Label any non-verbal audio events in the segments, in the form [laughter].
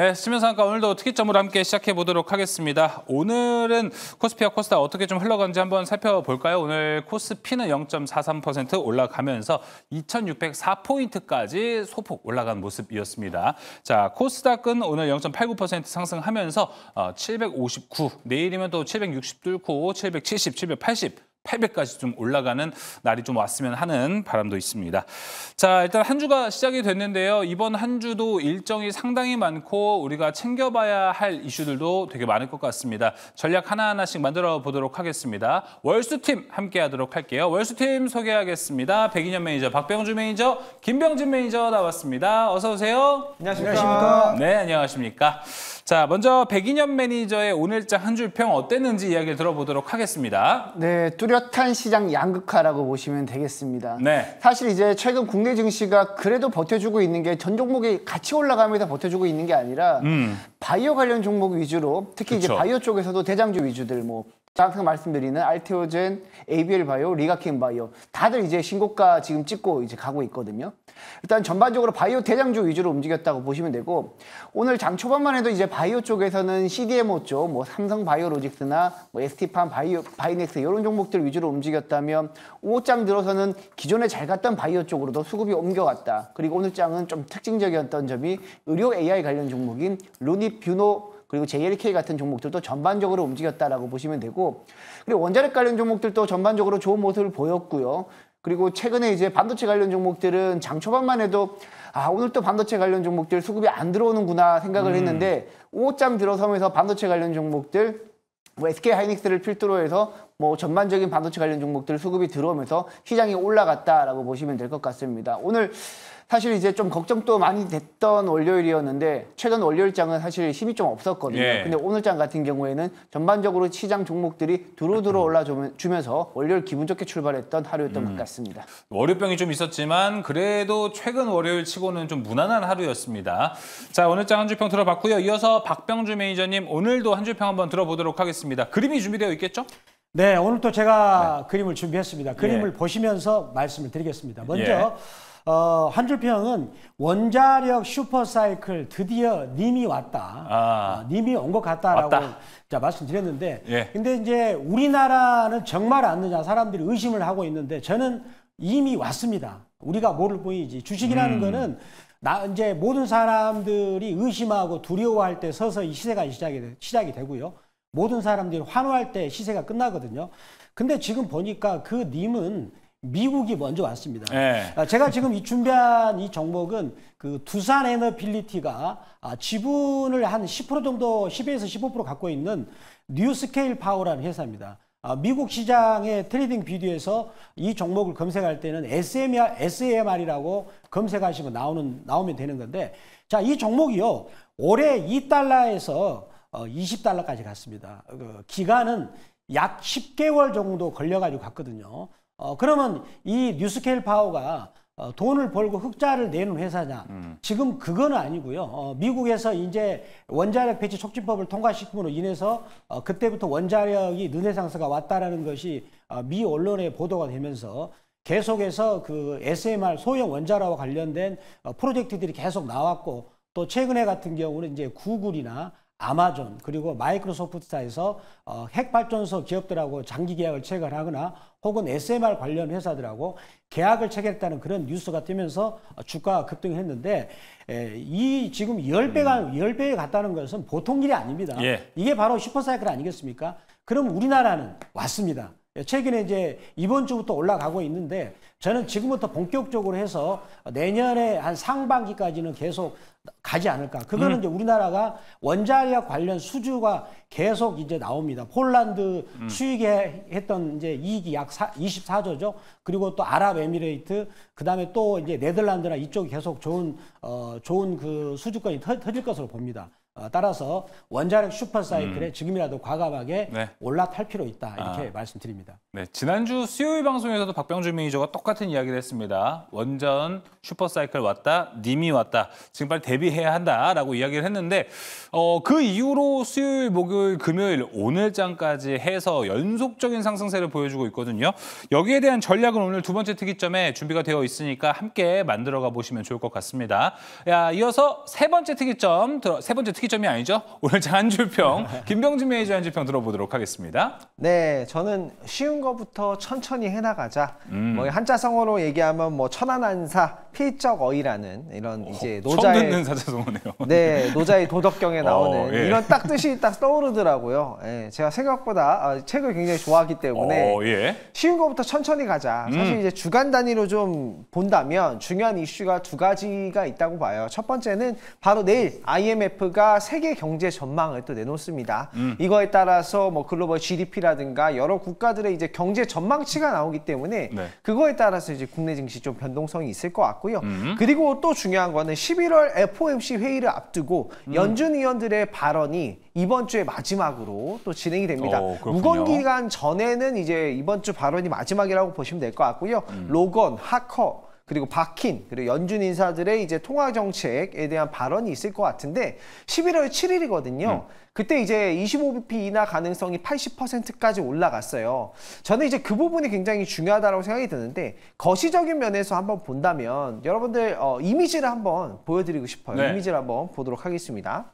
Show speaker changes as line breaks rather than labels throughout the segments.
네, 수면상가 오늘도 특이점으로 함께 시작해 보도록 하겠습니다. 오늘은 코스피와 코스닥 어떻게 좀 흘러가는지 한번 살펴볼까요? 오늘 코스피는 0.43% 올라가면서 2,604포인트까지 소폭 올라간 모습이었습니다. 자, 코스닥은 오늘 0.89% 상승하면서 759, 어, 내일이면 또 760 뚫고 770, 780 800까지 좀 올라가는 날이 좀 왔으면 하는 바람도 있습니다. 자, 일단 한 주가 시작이 됐는데요. 이번 한 주도 일정이 상당히 많고 우리가 챙겨봐야 할 이슈들도 되게 많을 것 같습니다. 전략 하나하나씩 만들어 보도록 하겠습니다. 월수팀 함께 하도록 할게요. 월수팀 소개하겠습니다. 백인현 매니저, 박병주 매니저, 김병진 매니저 나왔습니다. 어서 오세요. 안녕하십니까. 네, 안녕하십니까. 자, 먼저 백인현 매니저의 오늘장 한줄평 어땠는지 이야기를 들어보도록 하겠습니다.
네, 뚜 뚜렷한 시장 양극화라고 보시면 되겠습니다. 네. 사실 이제 최근 국내 증시가 그래도 버텨주고 있는 게 전 종목이 같이 올라가면서 버텨주고 있는 게 아니라 음. 바이오 관련 종목 위주로 특히 그쵸. 이제 바이오 쪽에서도 대장주 위주들 뭐 항상 말씀드리는 알테오젠, ABL 바이오, 리가케 바이오 다들 이제 신고가 지금 찍고 이제 가고 있거든요. 일단 전반적으로 바이오 대장주 위주로 움직였다고 보시면 되고 오늘 장 초반만 해도 이제 바이오 쪽에서는 CDMO 쪽, 뭐 삼성 바이오로직스나 뭐 ST팜 바이오, 바이넥스 이런 종목들 위주로 움직였다면 오호장 들어서는 기존에 잘 갔던 바이오 쪽으로도 수급이 옮겨갔다. 그리고 오늘 장은 좀 특징적이었던 점이 의료 AI 관련 종목인 루니뷰노 그리고 JLK 같은 종목들도 전반적으로 움직였다라고 보시면 되고 그리고 원자력 관련 종목들도 전반적으로 좋은 모습을 보였고요. 그리고 최근에 이제 반도체 관련 종목들은 장 초반만 해도 아 오늘 또 반도체 관련 종목들 수급이 안 들어오는구나 생각을 음. 했는데 오장 들어서면서 반도체 관련 종목들 뭐 SK 하이닉스를 필두로 해서 뭐 전반적인 반도체 관련 종목들 수급이 들어오면서 시장이 올라갔다라고 보시면 될 것 같습니다. 오늘 사실 이제 좀 걱정도 많이 됐던 월요일이었는데 최근 월요일장은 사실 힘이 좀 없었거든요. 예. 근데 오늘장 같은 경우에는 전반적으로 시장 종목들이 두루두루 음. 올라주면서 월요일 기분 좋게 출발했던 하루였던 음. 것 같습니다.
월요병이 좀 있었지만 그래도 최근 월요일 치고는 좀 무난한 하루였습니다. 자 오늘장 한주평 들어봤고요. 이어서 박병주 매니저님 오늘도 한주평 한번 들어보도록 하겠습니다. 그림이 준비되어 있겠죠?
네, 오늘 또 제가 네. 그림을 준비했습니다. 그림을 예. 보시면서 말씀을 드리겠습니다. 먼저 예. 어, 한줄평은 원자력 슈퍼사이클 드디어 님이 왔다. 아. 어, 님이 온 것 같다라고 자, 말씀드렸는데 예. 근데 이제 우리나라는 정말 안느냐 사람들이 의심을 하고 있는데 저는 이미 왔습니다. 우리가 모를 뿐이지 주식이라는 음. 거는 나 이제 모든 사람들이 의심하고 두려워할 때 서서히 시세가 시작이, 시작이 되고요. 모든 사람들이 환호할 때 시세가 끝나거든요. 근데 지금 보니까 그 님은 미국이 먼저 왔습니다. 네. 제가 지금 이 준비한 이 종목은 그 두산 에너빌리티가 아, 지분을 한 10% 정도 10에서 15% 갖고 있는 뉴스케일 파워라는 회사입니다. 아, 미국 시장의 트레이딩 비디오에서 이 종목을 검색할 때는 SMR, SMR이라고 검색하시면 나오는, 나오면 되는 건데, 자, 이 종목이요. 올해 2달러에서 20달러까지 어, 갔습니다. 그 기간은 약 10개월 정도 걸려가지고 갔거든요. 어, 그러면 이 뉴스케일 파워가 어, 돈을 벌고 흑자를 내는 회사냐? 음. 지금 그건 아니고요. 어, 미국에서 이제 원자력 배치 촉진법을 통과시킴으로 인해서 어, 그때부터 원자력이 눈에 상서가 왔다라는 것이 어, 미 언론의 보도가 되면서 계속해서 그 SMR 소형 원자라와 관련된 어, 프로젝트들이 계속 나왔고 또 최근에 같은 경우는 이제 구글이나 아마존 그리고 마이크로소프트사에서 어, 핵발전소 기업들하고 장기 계약을 체결하거나 혹은 SMR 관련 회사들하고 계약을 체결했다는 그런 뉴스가 뜨면서 주가가 급등했는데 이 지금 10배가 10배에 음. 갔다는 것은 보통 일이 아닙니다. 예. 이게 바로 슈퍼사이클 아니겠습니까? 그럼 우리나라는 왔습니다. 예, 최근에 이제 이번 주부터 올라가고 있는데 저는 지금부터 본격적으로 해서 내년에 한 상반기까지는 계속 가지 않을까. 그거는 음. 이제 우리나라가 원자력 관련 수주가 계속 이제 나옵니다. 폴란드 음. 수익에 했던 이제 이익이 약 4, 24조죠. 그리고 또 아랍에미레이트, 그 다음에 또 이제 네덜란드나 이쪽이 계속 좋은, 어, 좋은 그 수주권이 터, 터질 것으로 봅니다. 어, 따라서 원자력 슈퍼사이클에 음. 지금이라도 과감하게 네. 올라탈 필요 있다 이렇게 아. 말씀드립니다.
네, 지난주 수요일 방송에서도 박병준 매니저가 똑같은 이야기를 했습니다. 원전 슈퍼사이클 왔다, 님이 왔다. 지금 빨리 대비해야 한다라고 이야기를 했는데 어, 그 이후로 수요일, 목요일, 금요일 오늘장까지 해서 연속적인 상승세를 보여주고 있거든요. 여기에 대한 전략은 오늘 두 번째 특이점에 준비가 되어 있으니까 함께 만들어가 보시면 좋을 것 같습니다. 야, 이어서 세 번째 특이점, 세 번째 특이 특이점이 아니죠? 오늘 잔줄평 [laughs] 김병준 매니저 한줄평 들어보도록 하겠습니다.
네, 저는 쉬운 거부터 천천히 해나가자. 음. 뭐 한자성어로 얘기하면 뭐 천안안사 필적어이라는 이런 이제 어, 노자의 듣는 사자성어네요. 네, 노자의 도덕경에 [laughs] 어, 나오는 어, 예. 이런 딱 뜻이 딱 떠오르더라고요. 예, 제가 생각보다 아, 책을 굉장히 좋아하기 때문에 어, 예. 쉬운 거부터 천천히 가자. 음. 사실 이제 주간 단위로 좀 본다면 중요한 이슈가 두 가지가 있다고 봐요. 첫 번째는 바로 내일 IMF가 세계 경제 전망을 또 내놓습니다. 음. 이거에 따라서 뭐 글로벌 GDP라든가 여러 국가들의 이제 경제 전망치가 나오기 때문에 네. 그거에 따라서 이제 국내 증시 좀 변동성이 있을 것 같고요. 음. 그리고 또 중요한 거는 11월 FOMC 회의를 앞두고 음. 연준 의원들의 발언이 이번 주에 마지막으로 또 진행이 됩니다. 오, 무건 기간 전에는 이제 이번 주 발언이 마지막이라고 보시면 될 것 같고요. 음. 로건, 하커 그리고 박힌 그리고 연준 인사들의 이제 통화 정책에 대한 발언이 있을 것 같은데 11월 7일이거든요. 음. 그때 이제 25bp 인하 가능성이 80%까지 올라갔어요. 저는 이제 그 부분이 굉장히 중요하다고 생각이 드는데 거시적인 면에서 한번 본다면 여러분들 어, 이미지를 한번 보여드리고 싶어요. 네. 이미지를 한번 보도록 하겠습니다.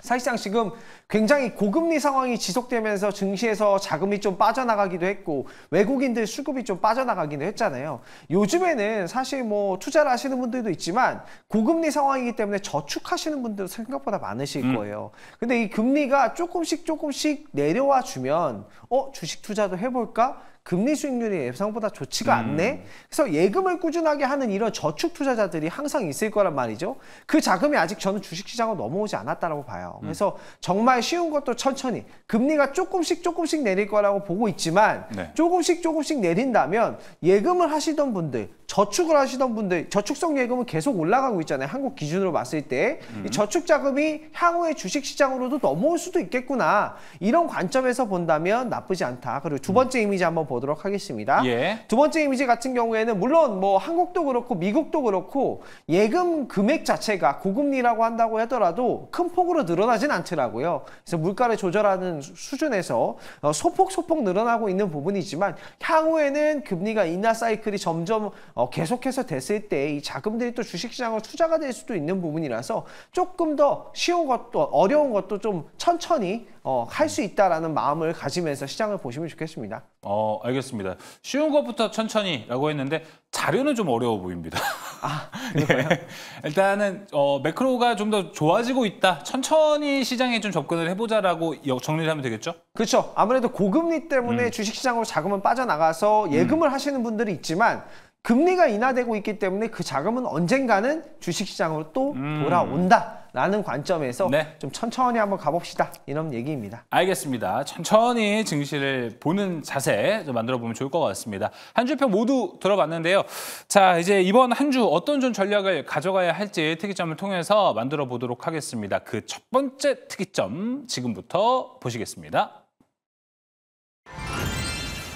사실상 지금 굉장히 고금리 상황이 지속되면서 증시에서 자금이 좀 빠져나가기도 했고 외국인들 수급이 좀 빠져나가기도 했잖아요. 요즘에는 사실 뭐 투자를 하시는 분들도 있지만 고금리 상황이기 때문에 저축하시는 분들도 생각보다 많으실 음. 거예요. 음. 근데 이 금리가 조금씩 조금씩 내려와 주면 어 주식 투자도 해볼까? 금리 수익률이 예상보다 좋지가 음. 않네. 음. 그래서 예금을 꾸준하게 하는 이런 저축 투자자들이 항상 있을 거란 말이죠. 그 자금이 아직 저는 주식시장으로 넘어오지 않았다고 봐요. 음. 그래서 정말 정말 쉬운 것도 천천히 금리가 조금씩 조금씩 내릴 거라고 보고 있지만 네. 조금씩 조금씩 내린다면 예금을 하시던 분들 저축을 하시던 분들 저축성 예금은 계속 올라가고 있잖아요. 한국 기준으로 봤을 때 음. 저축 자금이 향후에 주식 시장으로도 넘어올 수도 있겠구나. 이런 관점에서 본다면 나쁘지 않다. 그리고 두 음. 번째 음. 이미지 한번 보도록 하겠습니다. 예. 두 번째 이미지 같은 경우에는 물론 뭐 한국도 그렇고 미국도 그렇고 예금 금액 자체가 고금리라고 한다고 하더라도 큰 폭으로 늘어나진 않더라고요. 그래서 물가를 조절하는 수준에서 어, 소폭 소폭 늘어나고 있는 부분이지만 향후에는 금리가 인하 사이클이 점점 어, 계속해서 됐을 때 이 자금들이 또 주식시장으로 투자가 될 수도 있는 부분이라서 조금 더 쉬운 것도 어려운 것도 좀 천천히 어, 할 수 있다라는 마음을 가지면서 시장을 보시면 좋겠습니다.
어, 알겠습니다. 쉬운 것부터 천천히라고 했는데 자료는 좀 어려워 보입니다. 아, [laughs] 예. 일단은 어, 매크로가 좀 더 좋아지고 있다. 천천히 시장에 좀 접근을 해보자라고 정리를 하면 되겠죠?
그렇죠. 아무래도 고금리 때문에 음. 주식시장으로 자금은 빠져나가서 예금을 음. 하시는 분들이 있지만 금리가 인하되고 있기 때문에 그 자금은 언젠가는 주식시장으로 또 음. 돌아온다. 라는 관점에서 네. 좀 천천히 한번 가봅시다. 이런 얘기입니다.
알겠습니다. 천천히 증시를 보는 자세 좀 만들어 보면 좋을 것 같습니다. 한주평 모두 들어봤는데요. 자, 이제 이번 한 주 어떤 좀 전략을 가져가야 할지 특이점을 통해서 만들어 보도록 하겠습니다. 그 첫 번째 특이점 지금부터 보시겠습니다.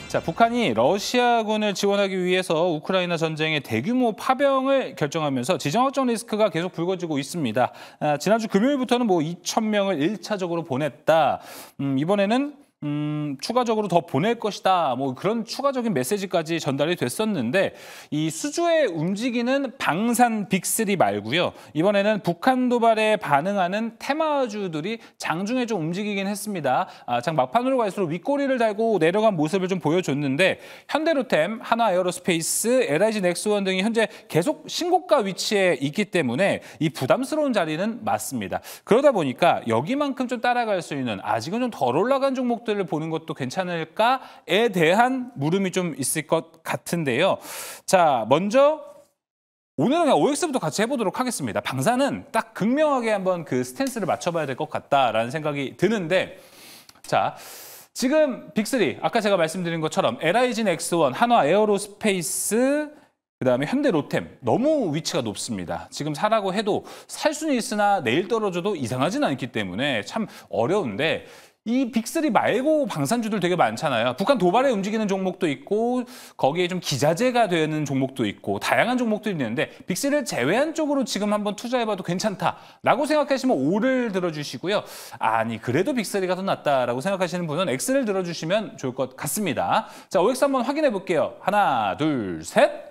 자, 북한이 러시아군을 지원하기 위해서 우크라이나 전쟁의 대규모 파병을 결정하면서 지정학적 리스크가 계속 불거지고 있습니다. 아, 지난주 금요일부터는 뭐 2천 명을 1차적으로 보냈다. 음, 이번에는 음, 추가적으로 더 보낼 것이다. 뭐 그런 추가적인 메시지까지 전달이 됐었는데 이 수주에 움직이는 방산 빅3 말고요. 이번에는 북한 도발에 반응하는 테마주들이 장중에 좀 움직이긴 했습니다. 아, 장 막판으로 갈수록 윗꼬리를 달고 내려간 모습을 좀 보여줬는데 현대로템, 하나에어로스페이스, LIG 넥스원 등이 현재 계속 신고가 위치에 있기 때문에 이 부담스러운 자리는 맞습니다. 그러다 보니까 여기만큼 좀 따라갈 수 있는 아직은 좀 덜 올라간 종목들 종목들을 보는 것도 괜찮을까에 대한 물음이 좀 있을 것 같은데요. 자, 먼저 오늘은 그냥 OX부터 같이 해보도록 하겠습니다. 방사는 딱 극명하게 한번 그 스탠스를 맞춰봐야 될 것 같다라는 생각이 드는데 자, 지금 빅3, 아까 제가 말씀드린 것처럼 LI진 X1, 한화 에어로스페이스, 그다음에 현대 로템 너무 위치가 높습니다. 지금 사라고 해도 살 수는 있으나 내일 떨어져도 이상하진 않기 때문에 참 어려운데 이 빅3 말고 방산주들 되게 많잖아요. 북한 도발에 움직이는 종목도 있고 거기에 좀 기자재가 되는 종목도 있고 다양한 종목들이 있는데 빅3를 제외한 쪽으로 지금 한번 투자해봐도 괜찮다라고 생각하시면 5를 들어주시고요. 아니 그래도 빅3가 더 낫다라고 생각하시는 분은 x 를 들어주시면 좋을 것 같습니다. 자, OX 한번 확인해 볼게요. 하나, 둘, 셋.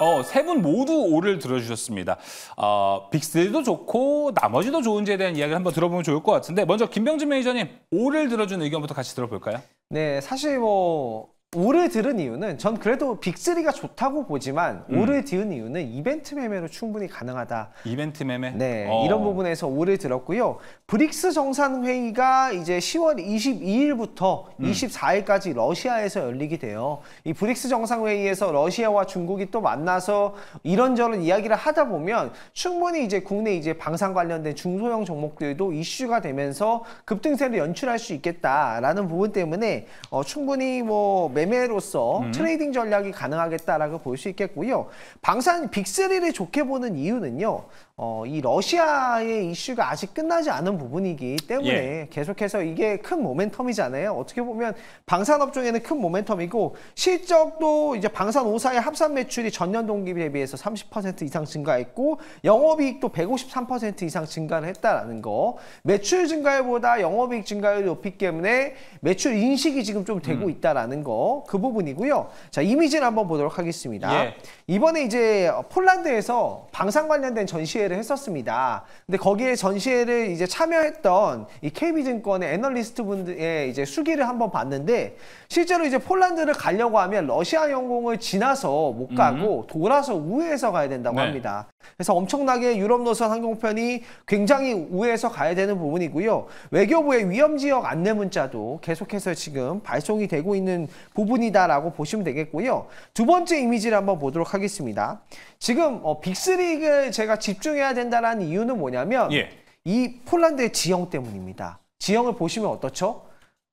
어, 세 분 모두 오를 들어주셨습니다. 어, 빅스도 좋고 나머지도 좋은지에 대한 이야기를 한번 들어보면 좋을 것 같은데 먼저 김병진 매니저님 오를 들어준 의견부터 같이 들어볼까요?
네, 사실 뭐 오를 들은 이유는 전 그래도 빅3가 좋다고 보지만 음. 오를 들은 이유는 이벤트 매매로 충분히 가능하다. 이벤트 매매? 네, 어. 이런 부분에서 오를 들었고요. 브릭스 정상회의가 이제 10월 22일부터 음. 24일까지 러시아에서 열리게 돼요. 이 브릭스 정상회의에서 러시아와 중국이 또 만나서 이런저런 이야기를 하다 보면 충분히 이제 국내 이제 방산 관련된 중소형 종목들도 이슈가 되면서 급등세를 연출할 수 있겠다라는 부분 때문에 어, 충분히 뭐 매매로서 음. 트레이딩 전략이 가능하겠다라고 볼 수 있겠고요. 방산 빅3를 좋게 보는 이유는요. 어, 이 러시아의 이슈가 아직 끝나지 않은 부분이기 때문에 예. 계속해서 이게 큰 모멘텀이잖아요. 어떻게 보면 방산업 쪽에는 큰 모멘텀이고 실적도 이제 방산 5사의 합산 매출이 전년 동기 대비해서 30% 이상 증가했고 영업이익도 153% 이상 증가를 했다라는 거. 매출 증가율보다 영업이익 증가율이 높기 때문에 매출 인식이 지금 좀 되고 음. 있다라는 거. 그 부분이고요. 자, 이미지를 한번 보도록 하겠습니다. 예. 이번에 이제 폴란드에서 방산 관련된 전시회 전시회를 했었습니다. 근데 거기에 전시회를 이제 참여했던 이 KB증권의 애널리스트 분들의 이제 수기를 한번 봤는데 실제로 이제 폴란드를 가려고 하면 러시아 영공을 지나서 못 가고 음. 돌아서 우회해서 가야 된다고 네. 합니다. 그래서 엄청나게 유럽 노선 항공편이 굉장히 우회해서 가야 되는 부분이고요. 외교부의 위험 지역 안내 문자도 계속해서 지금 발송이 되고 있는 부분이다라고 보시면 되겠고요. 두 번째 이미지를 한번 보도록 하겠습니다. 지금 어, 빅리그 제가 집중해야 된다는 이유는 뭐냐면 예. 이 폴란드의 지형 때문입니다. 지형을 보시면 어떻죠?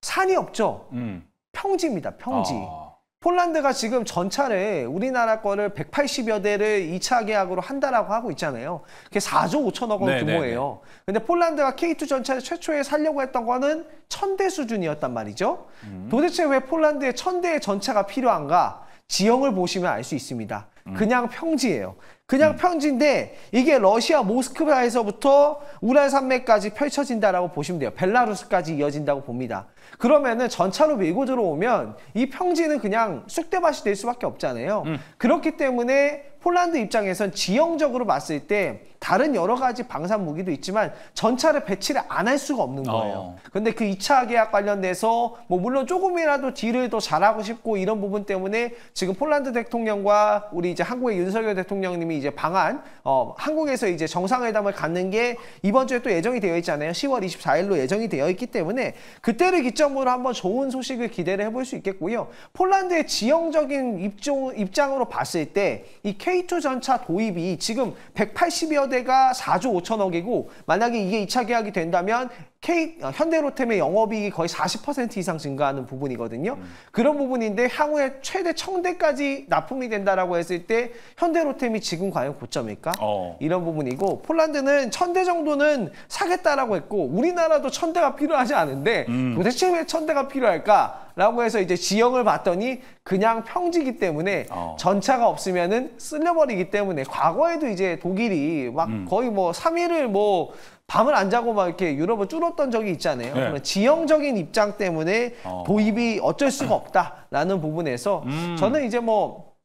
산이 없죠? 음. 평지입니다, 평지. 아... 폴란드가 지금 전차를 우리나라 거를 180여 대를 2차 계약으로 한다라고 하고 있잖아요. 그게 4조 5천억 원네 규모예요. 네. 근데 폴란드가 K2 전차를 최초에 살려고 했던 거는 1000대 수준이었단 말이죠. 음. 도대체 왜 폴란드에 1000대의 전차가 필요한가? 지형을 보시면 알 수 있습니다. 그냥 평지예요. 그냥 음. 평지인데 이게 러시아 모스크바에서부터 우랄 산맥까지 펼쳐진다라고 보시면 돼요. 벨라루스까지 이어진다고 봅니다. 그러면은 전차로 밀고 들어오면 이 평지는 그냥 쑥대밭이 될 수밖에 없잖아요. 음. 그렇기 때문에 폴란드 입장에선 지형적으로 봤을 때 다른 여러 가지 방산 무기도 있지만 전차를 배치를 안 할 수가 없는 거예요. 어. 근데 그 2차 계약 관련돼서 뭐 물론 조금이라도 딜을 더 잘하고 싶고 이런 부분 때문에 지금 폴란드 대통령과 우리 이제 한국의 윤석열 대통령님이 이제 방한 어 한국에서 이제 정상회담을 갖는 게 이번 주에 또 예정이 되어 있잖아요. 10월 24일로 예정이 되어 있기 때문에 그때를 기점으로 한번 좋은 소식을 기대를 해볼 수 있겠고요. 폴란드의 지형적인 입종 입장으로 봤을 때이 K K2 전차 도입이 지금 180여 대가 4조 5천억이고 만약에 이게 2차 계약이 된다면 K 어, 현대로템의 영업이익이 거의 40% 이상 증가하는 부분이거든요. 음. 그런 부분인데 향후에 최대 청대까지 납품이 된다라고 했을 때 현대로템이 지금 과연 고점일까? 어. 이런 부분이고 폴란드는 천 대 정도는 사겠다라고 했고 우리나라도 천대가 필요하지 않은데 음. 도대체 왜 천대가 필요할까? 라고 해서 이제 지형을 봤더니 그냥 평지기 때문에 어. 전차가 없으면은 쓸려버리기 때문에 과거에도 이제 독일이 막 음. 거의 뭐3일를뭐 밤을 안 자고 막 이렇게 유럽을 줄었던 적이 있잖아요. 네. 그런 지형적인 입장 때문에 어. 도입이 어쩔 수가 없다라는 부분에서 음. 저는 이제 뭐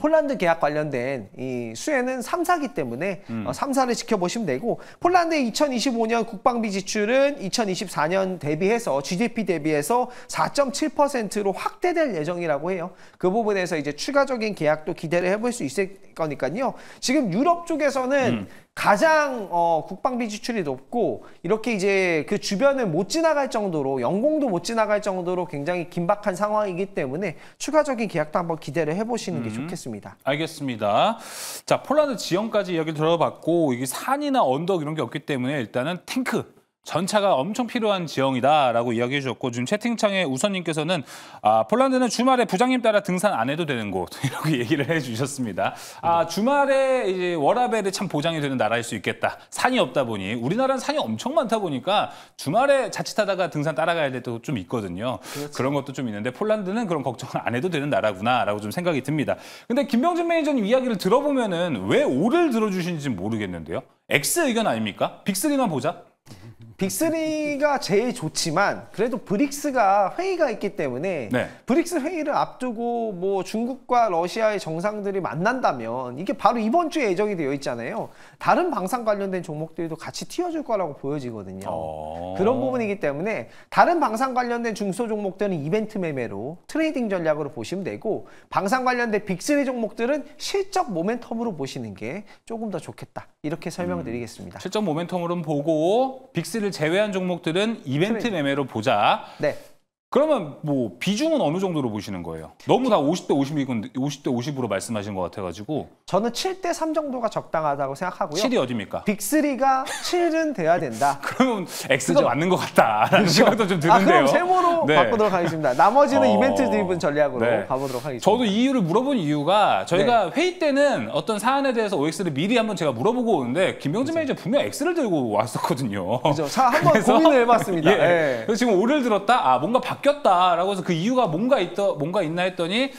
폴란드 계약 관련된 이 수혜는 삼사기 때문에 음. 어, 삼사를 지켜보시면 되고 폴란드의 2025년 국방비 지출은 2024년 대비해서 GDP 대비해서 4.7%로 확대될 예정이라고 해요. 그 부분에서 이제 추가적인 계약도 기대를 해볼 수 있을 거니까요. 지금 유럽 쪽에서는 음. 가장 어, 국방비 지출이 높고 이렇게 이제 그 주변을 못 지나갈 정도로 영공도 못 지나갈 정도로 굉장히 긴박한 상황이기 때문에 추가적인 계약도 한번 기대를 해보시는 음, 게 좋겠습니다.
알겠습니다. 자 폴란드 지형까지 이야기 들어봤고 이게 산이나 언덕 이런 게 없기 때문에 일단은 탱크 전차가 엄청 필요한 지형이다라고 이야기해 주셨고 지금 채팅창에 우선님께서는 아, 폴란드는 주말에 부장님 따라 등산 안 해도 되는 곳 [laughs] 이렇게 얘기를 해 주셨습니다. 아 주말에 이제 워라벨이 참 보장이 되는 나라일 수 있겠다. 산이 없다 보니 우리나라는 산이 엄청 많다 보니까 주말에 자칫하다가 등산 따라가야 될 때도 좀 있거든요. 그렇죠. 그런 것도 좀 있는데 폴란드는 그런 걱정을 안 해도 되는 나라구나라고 좀 생각이 듭니다. 근데 김병준 매니저님 이야기를 들어보면은 왜 오를 들어주신지 모르겠는데요. X 의견 아닙니까?
빅리만 보자. 빅리가 제일 좋지만 그래도 브릭스가 회의가 있기 때문에 네. 브릭스 회의를 앞두고 뭐 중국과 러시아의 정상들이 만난다면 이게 바로 이번 주에 예정이 되어 있잖아요. 다른 방산 관련된 종목들도 같이 튀어줄 거라고 보여지거든요. 어... 그런 부분이기 때문에 다른 방산 관련된 중소 종목들은 이벤트 매매로 트레이딩 전략으로 보시면 되고 방산 관련된 빅리 종목들은 실적 모멘텀으로 보시는 게 조금 더 좋겠다. 이렇게 설명드리겠습니다. 음, 실적 모멘텀으로 보고
빅스를 제외한 종목들은 이벤트 그러니까. 매매로 보자. 네. 그러면 뭐 비중은 어느 정도로 보시는 거예요? 너무 다 50대 50이군 50대 50으로 말씀하신
것 같아가지고 저는 7대 3 정도가 적당하다고 생각하고요. 7이 어디입니까? 빅3가 7은 돼야 된다. [laughs] 그러면
X가 그죠? 맞는 것 같다라는 생각도 좀 아, 드는데요. 아, 그럼 세모로 네. 바꾸도록
하겠습니다. 나머지는 어... 이벤트 드리븐 전략으로 네. 가보도록 하겠습니다. 저도 이유를 물어본
이유가 저희가 네. 회의 때는 어떤 사안에 대해서 OX를 미리 한번 제가 물어보고 오는데 김병진 매니저 분명 X를 들고 왔었거든요. 그죠. 자, 한번 고민을 해봤습니다. [laughs] 예. 예. 그래서 지금 오를 들었다? 아, 뭔가 바 바뀌었다라고 해서 그 이유가 뭔가 있더 뭔가 있나 했더니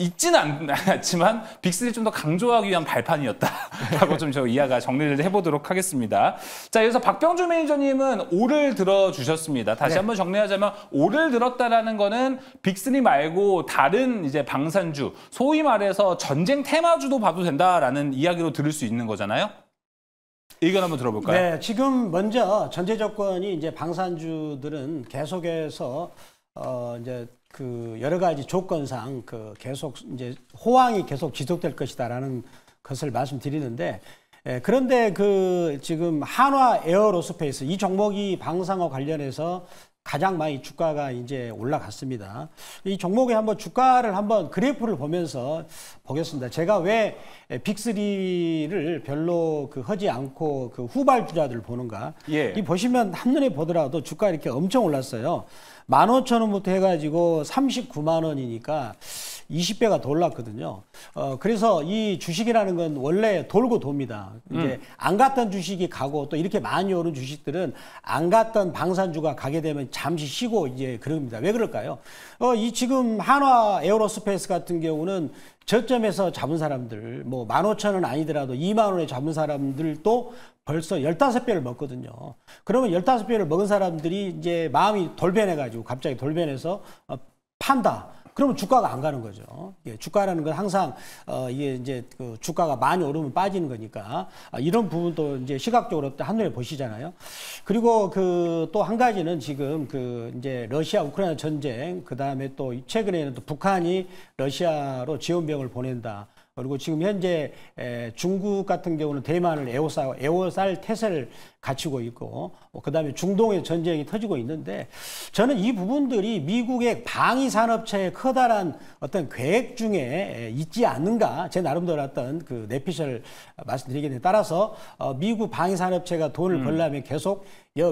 있지는 [laughs] 않았지만 빅스를 좀 더 강조하기 위한 발판이었다라고 좀 저 이하가 정리를 해보도록 하겠습니다. 자, 여기서 박병주 매니저님은 오를 들어주셨습니다. 다시 네. 한번 정리하자면 오를 들었다라는 거는 빅스리 말고 다른 이제 방산주, 소위 말해서 전쟁 테마주도 봐도 된다라는 이야기로 들을 수 있는 거잖아요. 의견 한번 들어볼까요?
네, 지금 먼저 전제 조건이 이제 방산주들은 계속해서 어 이제 그 여러 가지 조건상 그 계속 이제 호황이 계속 지속될 것이다라는 것을 말씀드리는데 예, 그런데 그 지금 한화 에어로스페이스 이 종목이 방산호 관련해서 가장 많이 주가가 이제 올라갔습니다. 이 종목에 한번 주가를 한번 그래프를 보면서 보겠습니다. 제가 왜 빅3를 별로 그허지 않고 그 후발주자들을 보는가. 예. 이 보시면 한눈에 보더라도 주가 이렇게 엄청 올랐어요. 15,000원부터 해가지고 39만 원이니까 20배가 돌랐거든요. 어, 그래서 이 주식이라는 건 원래 돌고 돕니다. 이제 음. 안 갔던 주식이 가고 또 이렇게 많이 오른 주식들은 안 갔던 방산주가 가게 되면 잠시 쉬고 이제 그럽니다. 왜 그럴까요? 어, 이 지금 한화 에어로스페이스 같은 경우는 저점에서 잡은 사람들, 뭐, 만 오천 원 아니더라도 2만원에 잡은 사람들도 벌써 15배를 먹거든요. 그러면 15배를 먹은 사람들이 이제 마음이 돌변해가지고 갑자기 돌변해서 어, 판다. 그러면 주가가 안 가는 거죠. 예, 주가라는 건 항상 어, 이게 이제 그 주가가 많이 오르면 빠지는 거니까 아, 이런 부분도 이제 시각적으로 한눈에 보시잖아요. 그리고 그 또 한 가지는 지금 그 이제 러시아 우크라이나 전쟁 그 다음에 또 최근에는 또 북한이 러시아로 지원병을 보낸다. 그리고 지금 현재 중국 같은 경우는 대만을 에워살 에워쌀 태세를 갖추고 있고 뭐 그다음에 중동의 전쟁이 터지고 있는데 저는 이 부분들이 미국의 방위 산업체의 커다란 어떤 계획 중에 있지 않는가 제 나름대로 어떤 그 내피셜 말씀드리게 되 따라서 어, 미국 방위 산업체가 돈을 음. 벌려면 계속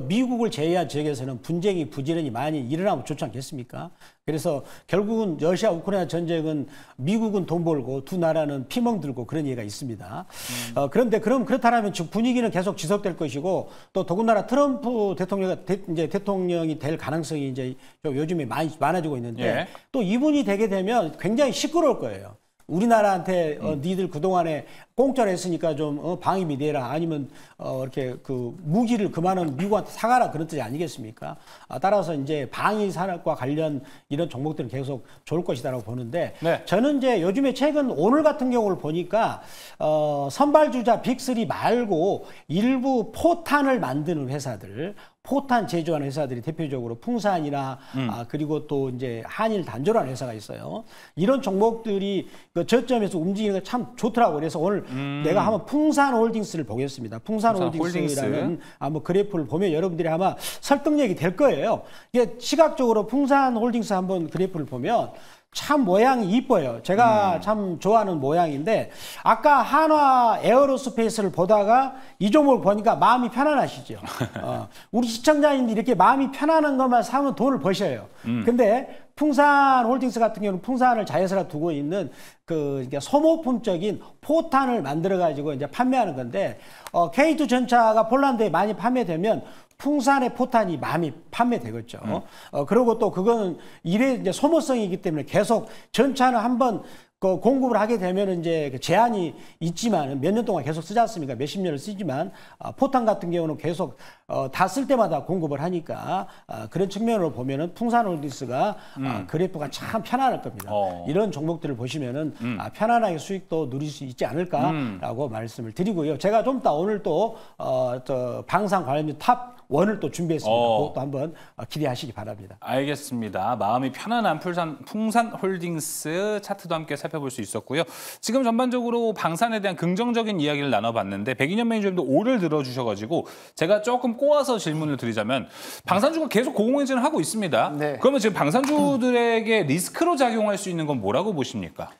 미국을 제외한 지역에서는 분쟁이 부지런히 많이 일어나면 좋지 않겠습니까? 그래서 결국은 러시아 우크라이나 전쟁은 미국은 돈 벌고 두 나라는 피멍 들고 그런 얘기가 있습니다. 음. 어, 그런데 그럼 그렇다면 분위기는 계속 지속될 것이고 또 더군다나 트럼프 대통령이 대, 이제 대통령이 될 가능성이 이제 요즘에 많이 많아지고 있는데 예. 또 이분이 되게 되면 굉장히 시끄러울 거예요. 우리나라한테 어, 음. 니들 그동안에 공짜로 했으니까 좀 어, 방임이 되라 아니면 어, 이렇게 그 무기를 그만한 미국한테 사가라 그런 뜻이 아니겠습니까? 아, 따라서 이제 방위 산업과 관련 이런 종목들은 계속 좋을 것이다라고 보는데 네. 저는 이제 요즘에 최근 오늘 같은 경우를 보니까 어, 선발주자 빅3 말고 일부 포탄을 만드는 회사들 포탄 제조하는 회사들이 대표적으로 풍산이나 음. 아, 그리고 또 이제 한일 단조라는 회사가 있어요. 이런 종목들이 그 저점에서 움직이는 게 참 좋더라고요. 그래서 오늘 음. 내가 한번 풍산 홀딩스를 보겠습니다. 풍산, 풍산 홀딩스라는 아마 뭐 그래프를 보면 여러분들이 아마 설득력이 될 거예요. 이게 시각적으로 풍산 홀딩스 한번 그래프를 보면 참 모양이 이뻐요. 제가 음. 참 좋아하는 모양인데 아까 한화 에어로스페이스를 보다가 이 종목을 보니까 마음이 편안하시죠. [laughs] 어, 우리 시청자님들 이렇게 마음이 편안한 것만 사면 돈을 버셔요. 음. 근데 풍산 홀딩스 같은 경우는 풍산을 자연스로 두고 있는 그그러 소모품적인 포탄을 만들어 가지고 이제 판매하는 건데 어, K2 전차가 폴란드에 많이 판매되면 풍산의 포탄이 많이 판매되겠죠. 음. 어, 그리고 또 그거는 일의 이제 소모성이기 때문에 계속 전차는 한 번 그 공급을 하게 되면 이제 그 제한이 있지만 몇 년 동안 계속 쓰지 않습니까? 몇 십 년을 쓰지만 어, 포탄 같은 경우는 계속 어, 다 쓸 때마다 공급을 하니까 어, 그런 측면으로 보면은 풍산 홀디스가 어, 음. 어, 그래프가 참 편안할 겁니다. 어. 이런 종목들을 보시면은 음. 아, 편안하게 수익도 누릴 수 있지 않을까라고 음. 말씀을 드리고요. 제가 좀 이따 오늘 또 어, 저 방산 관련 탑 원을 또 준비했습니다. 어. 그것도 한번 어, 기대하시기 바랍니다.
알겠습니다. 마음이 편안한 풀산, 풍산 홀딩스 차트도 함께 살펴볼 수 있었고요. 지금 전반적으로 방산에 대한 긍정적인 이야기를 나눠봤는데 백인현 매니저님도 오를 들어주셔가지고 제가 조금 꼬아서 질문을 드리자면 방산주가 계속 고공행진을 하고 있습니다. 네. 그러면 지금 방산주들에게 리스크로 작용할 수 있는 건 뭐라고 보십니까?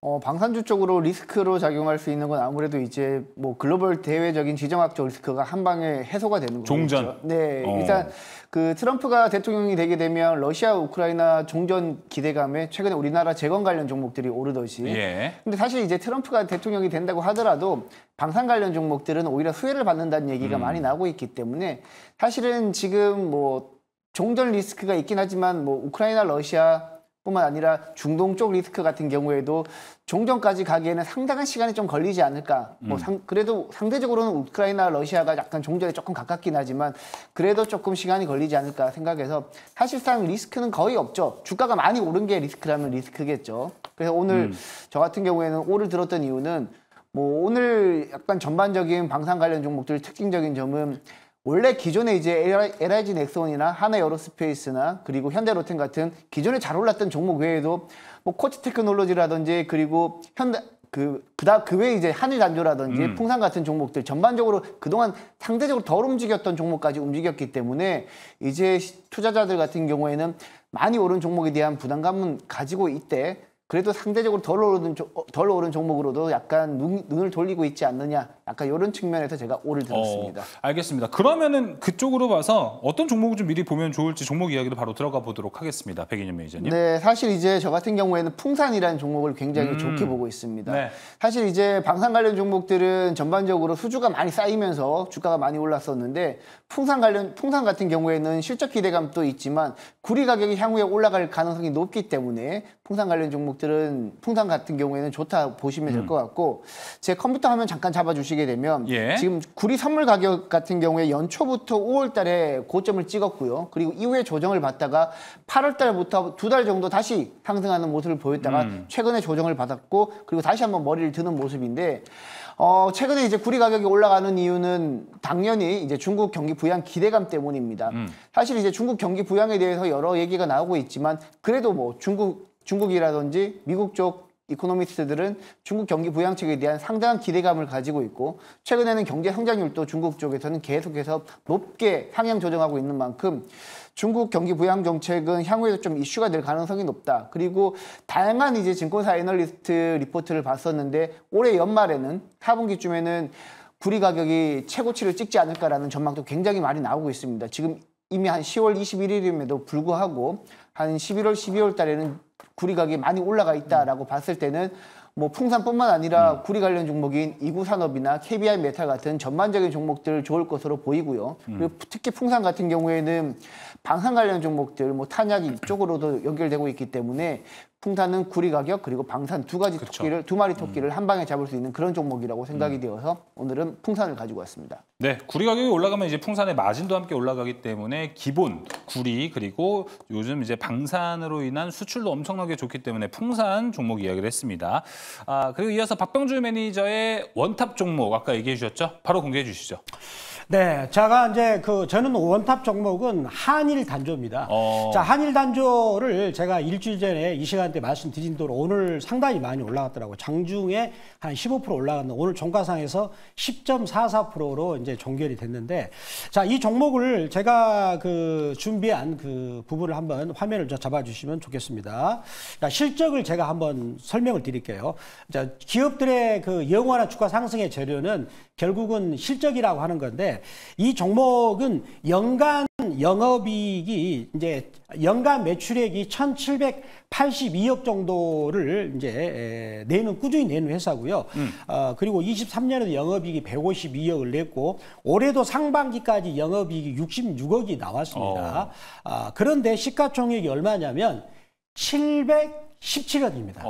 어, 방산주 쪽으로 리스크로 작용할 수 있는 건 아무래도 이제 뭐 글로벌 대외적인 지정학적 리스크가 한 방에 해소가 되는 거죠. 종전. 네, 어. 일단 그 트럼프가 대통령이 되게 되면 러시아 우크라이나 종전 기대감에 최근에 우리나라 재건 관련 종목들이 오르듯이. 예. 근데 사실 이제 트럼프가 대통령이 된다고 하더라도 방산 관련 종목들은 오히려 수혜를 받는다는 얘기가 음. 많이 나오고 있기 때문에 사실은 지금 뭐 종전 리스크가 있긴 하지만 뭐 우크라이나 러시아 뿐만 아니라 중동 쪽 리스크 같은 경우에도 종전까지 가기에는 상당한 시간이 좀 걸리지 않을까. 뭐 음. 뭐 상, 그래도 상대적으로는 우크라이나 러시아가 약간 종전에 조금 가깝긴 하지만 그래도 조금 시간이 걸리지 않을까 생각해서 사실상 리스크는 거의 없죠. 주가가 많이 오른 게 리스크라면 리스크겠죠. 그래서 오늘 음. 저 같은 경우에는 오를 들었던 이유는 뭐 오늘 약간 전반적인 방산 관련 종목들 특징적인 점은 원래 기존에 이제 LIG 넥슨이나 스 하나 에어로스페이스나 그리고 현대로템 같은 기존에 잘 올랐던 종목 외에도 뭐 코치 테크놀로지라든지 그리고 현대 그, 그다, 그 외에 이제 한일 단조라든지 음. 풍산 같은 종목들 전반적으로 그동안 상대적으로 덜 움직였던 종목까지 움직였기 때문에 이제 투자자들 같은 경우에는 많이 오른 종목에 대한 부담감은 가지고 있대. 그래도 상대적으로 덜 오른 어, 덜 오른 종목으로도 약간 눈, 을 돌리고 있지 않느냐 약간 이런 측면에서 제가 오를 들었습니다. 어,
알겠습니다. 그러면은 그쪽으로 봐서 어떤 종목을 좀 미리 보면 좋을지 종목 이야기로 바로 들어가 보도록 하겠습니다. 백인현 매니저님.
네, 사실 이제 저 같은 경우에는 풍산이라는 종목을 굉장히 음, 좋게 보고 있습니다. 네. 사실 이제 방산 관련 종목들은 전반적으로 수주가 많이 쌓이면서 주가가 많이 올랐었는데 풍산 관련 풍산 같은 경우에는 실적 기대감도 있지만 구리 가격이 향후에 올라갈 가능성이 높기 때문에 풍산 관련 종목 종들은풍선 같은 경우에는 좋다 보시면 될것 음. 같고 제 컴퓨터 화면 잠깐 잡아주시게 되면 예. 지금 구리 선물 가격 같은 경우에 연초부터 5월 달에 고점을 찍었고요. 그리고 이후에 조정을 받다가 8월 달부터 두 달 정도 다시 상승하는 모습을 보였다가 음. 최근에 조정을 받았고 그리고 다시 한번 머리를 드는 모습인데 어, 최근에 이제 구리 가격이 올라가는 이유는 당연히 이제 중국 경기 부양 기대감 때문입니다. 음. 사실 이제 중국 경기 부양에 대해서 여러 얘기가 나오고 있지만 그래도 뭐 중국 중국이라든지 미국 쪽 이코노미스트들은 중국 경기 부양책에 대한 상당한 기대감을 가지고 있고 최근에는 경제 성장률도 중국 쪽에서는 계속해서 높게 상향 조정하고 있는 만큼 중국 경기 부양 정책은 향후에도 좀 이슈가 될 가능성이 높다. 그리고 다양한 이제 증권사 애널리스트 리포트를 봤었는데 올해 연말에는 하분기쯤에는 구리 가격이 최고치를 찍지 않을까라는 전망도 굉장히 많이 나오고 있습니다. 지금 이미 한 10월 21일임에도 불구하고 한 11월, 12월 달에는 구리 가격이 많이 올라가 있다라고 봤을 때는 뭐 풍산뿐만 아니라 음. 구리 관련 종목인 이구 산업이나 KBI 메탈 같은 전반적인 종목들 좋을 것으로 보이고요. 음. 그리고 특히 풍산 같은 경우에는 방산 관련 종목들, 뭐 탄약 이쪽으로도 연결되고 있기 때문에 풍산은 구리 가격 그리고 방산 두 가지 그렇죠. 토끼를 두 마리 음. 토끼를 음. 한 방에 잡을 수 있는 그런 종목이라고 생각이 음. 되어서 오늘은 풍산을 가지고 왔습니다.
네, 구리 가격이 올라가면 이제 풍산의 마진도 함께 올라가기 때문에 기본 구리 그리고 요즘 이제 방산으로 인한 수출도 엄청나게 좋기 때문에 풍산 종목 이야기를 했습니다. 아 그리고 이어서 박병주 매니저의 원탑 종목 아까 얘기해 주셨죠? 바로 공개해 주시죠.
네, 제가 이제 그 저는 원탑 종목은 한일 단조입니다. 어. 자, 한일 단조를 제가 일주일 전에 이 시간대 말씀드린 대로 오늘 상당히 많이 올라갔더라고요. 장중에 한 15%올라갔는 오늘 종가상에서 10.44%로 이제 종결이 됐는데 자, 이 종목을 제가 그 준비한 그 부분을 한번 화면을 잡아 주시면 좋겠습니다. 자, 실적을 제가 한번 설명을 드릴게요. 자, 기업들의 그 영원한 주가 상승의 재료는 결국은 실적이라고 하는 건데 이 종목은 연간 영업이익이 이제 연간 매출액이 1,782억 정도를 이제 내는 꾸준히 내는 회사고요. 음. 어, 그리고 23년에도 영업이익이 152억을 냈고 올해도 상반기까지 영업이익이 66억이 나왔습니다. 어. 아, 그런데 시가총액이 얼마냐면 700 1 7억입니다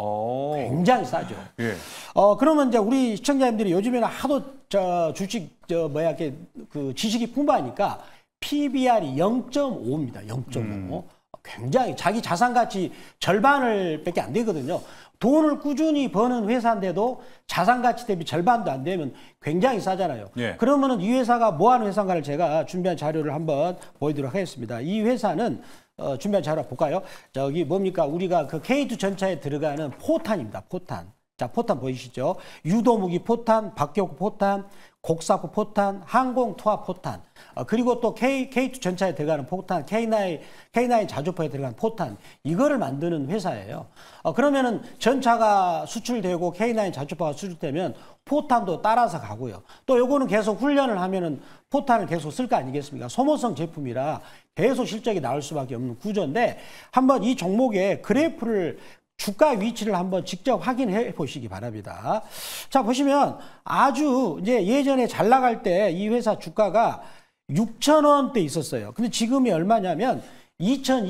굉장히 싸죠. 예. 어 그러면 이제 우리 시청자님들이 요즘에는 하도 저 주식 저 뭐야 그 지식이 풍부하니까 PBR이 0.5입니다. 0.5. 음. 굉장히 자기 자산 가치 절반을 밖에 안 되거든요. 돈을 꾸준히 버는 회사인데도 자산 가치 대비 절반도 안 되면 굉장히 싸잖아요. 예. 그러면은 이 회사가 뭐 하는 회사인가를 제가 준비한 자료를 한번 보여드리도록 하겠습니다. 이 회사는 어, 준비한 자료 볼까요? 저기 뭡니까? 우리가 그 K2 전차에 들어가는 포탄입니다. 포탄. 자, 포탄 보이시죠? 유도무기 포탄, 박격포탄, 곡사포 포탄, 항공 투하 포탄, 어, 그리고 또 K, K2 전차에 들어가는 포탄, K9, K9 자주포에 들어가는 포탄, 이거를 만드는 회사예요. 어, 그러면은 전차가 수출되고 K9 자주포가 수출되면 포탄도 따라서 가고요. 또 요거는 계속 훈련을 하면은 포탄을 계속 쓸 거 아니겠습니까? 소모성 제품이라 계속 실적이 나올 수밖에 없는 구조인데 한번 이종목에 그래프를 주가 위치를 한번 직접 확인해 보시기 바랍니다. 자, 보시면 아주 이제 예전에 잘 나갈 때 이 회사 주가가 6천원대 있었어요. 근데 지금이 얼마냐면 2 2 7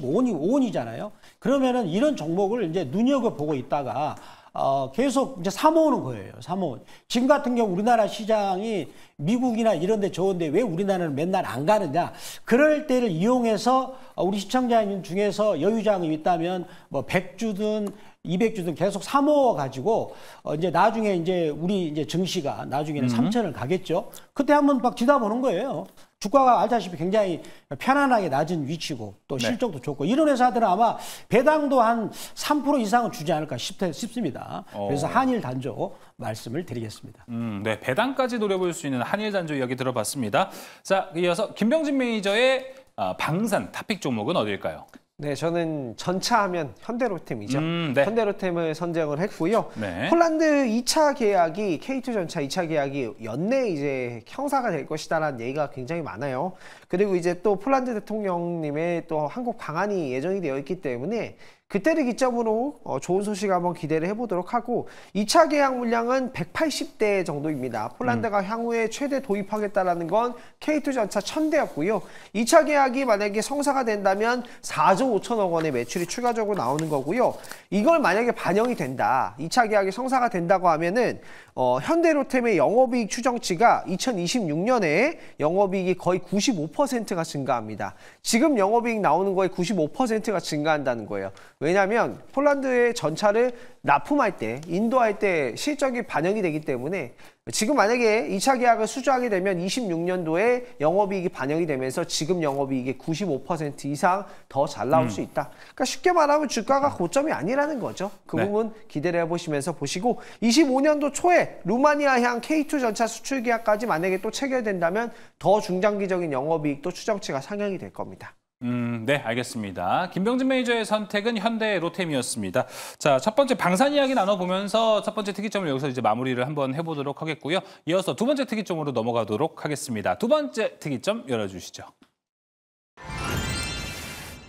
5원이잖아요. 그러면은 이런 종목을 이제 눈여겨보고 있다가 어, 계속 이제 사모으는 거예요. 사모. 지금 같은 경우 우리나라 시장이 미국이나 이런데 좋은데 왜 우리나라는 맨날 안 가느냐. 그럴 때를 이용해서 어, 우리 시청자님 중에서 여유장이 있다면 뭐 100주든 200주든 계속 사모아 가지고 어, 이제 나중에 이제 우리 이제 증시가 나중에는 음. 3천을 가겠죠. 그때 한번 막 지다 보는 거예요. 주가가 알다시피 굉장히 편안하게 낮은 위치고 또 네. 실적도 네. 좋고 이런 회사들은 아마 배당도 한 3% 이상은 주지 않을까 싶습니다. 어. 그래서 한일 단조 말씀을 드리겠습니다.
음, 네, 배당까지 노려볼 수 있는 한일 단조 이야기 들어봤습니다. 자, 이어서 김병진 매니저의 아, 방산 탑픽 종목은 어디일까요?
네, 저는 전차 하면 현대로템이죠. 음, 네. 현대로템을 선정을 했고요. 네. 폴란드 2차 계약이 K2 전차 2차 계약이 연내 이제 형사가 될 것이다라는 얘기가 굉장히 많아요. 그리고 이제 또 폴란드 대통령님의 또 한국 방한이 예정이 되어 있기 때문에 그때를 기점으로 어, 좋은 소식 한번 기대를 해보도록 하고 2차 계약 물량은 180대 정도입니다. 폴란드가 음. 향후에 최대 도입하겠다라는 건 K2 전차 1000대였고요. 2차 계약이 만약에 성사가 된다면 4조 5천억 원의 매출이 추가적으로 나오는 거고요. 이걸 만약에 반영이 된다. 2차 계약이 성사가 된다고 하면은 어, 현대로템의 영업이익 추정치가 2026년에 영업이익이 거의 95%가 증가합니다. 지금 영업이익 나오는 거에 95%가 증가한다는 거예요. 왜냐하면 폴란드의 전차를 납품할 때, 인도할 때 실적이 반영이 되기 때문에 지금 만약에 2차 계약을 수주하게 되면 26년도에 영업이익이 반영이 되면서 지금 영업이익의 95% 이상 더 잘 나올 음. 수 있다. 그러니까 쉽게 말하면 주가가 음. 고점이 아니라는 거죠. 그 네. 부분 기대를 해보시면서 보시고 25년도 초에 루마니아향 K2 전차 수출 계약까지 만약에 또 체결된다면 더 중장기적인 영업이익도 추정치가 상향이 될 겁니다.
음, 네, 알겠습니다. 김병진 매니저의 선택은 현대 로템이었습니다. 자, 첫 번째 방산 이야기 나눠보면서 첫 번째 특이점을 여기서 이제 마무리를 한번 해보도록 하겠고요. 이어서 두 번째 특이점으로 넘어가도록 하겠습니다. 두 번째 특이점 열어주시죠.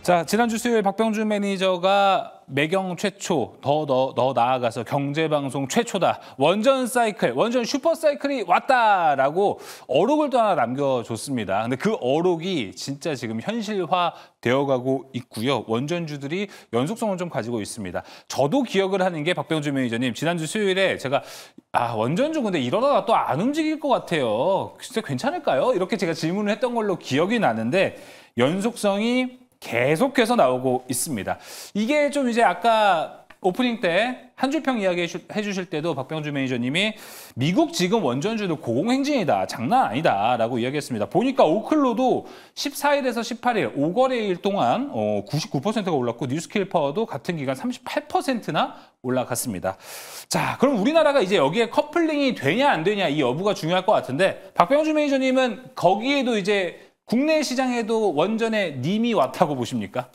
자 지난주 수요일 박병준 매니저가 매경 최초 더 더 더 나아가서 경제방송 최초다 원전 사이클 원전 슈퍼 사이클이 왔다라고 어록을 또 하나 남겨줬습니다. 근데 그 어록이 진짜 지금 현실화 되어가고 있고요. 원전주들이 연속성을 좀 가지고 있습니다. 저도 기억을 하는 게 박병준 매니저님 지난주 수요일에 제가 아 원전주 근데 이러다가 또 안 움직일 것 같아요. 진짜 괜찮을까요? 이렇게 제가 질문을 했던 걸로 기억이 나는데 연속성이 계속해서 나오고 있습니다. 이게 좀 이제 아까 오프닝 때 한줄평 이야기 해주실 때도 박병주 매니저님이 미국 지금 원전주도 고공행진이다. 장난 아니다. 라고 이야기했습니다. 보니까 오클로도 14일에서 18일, 5거래일 동안 99%가 어, 올랐고 뉴스킬퍼도 같은 기간 38%나 올라갔습니다. 자, 그럼 우리나라가 이제 여기에 커플링이 되냐 안 되냐 이 여부가 중요할 것 같은데 박병주 매니저님은 거기에도 이제 국내 시장에도 원전에 님이 왔다고 보십니까?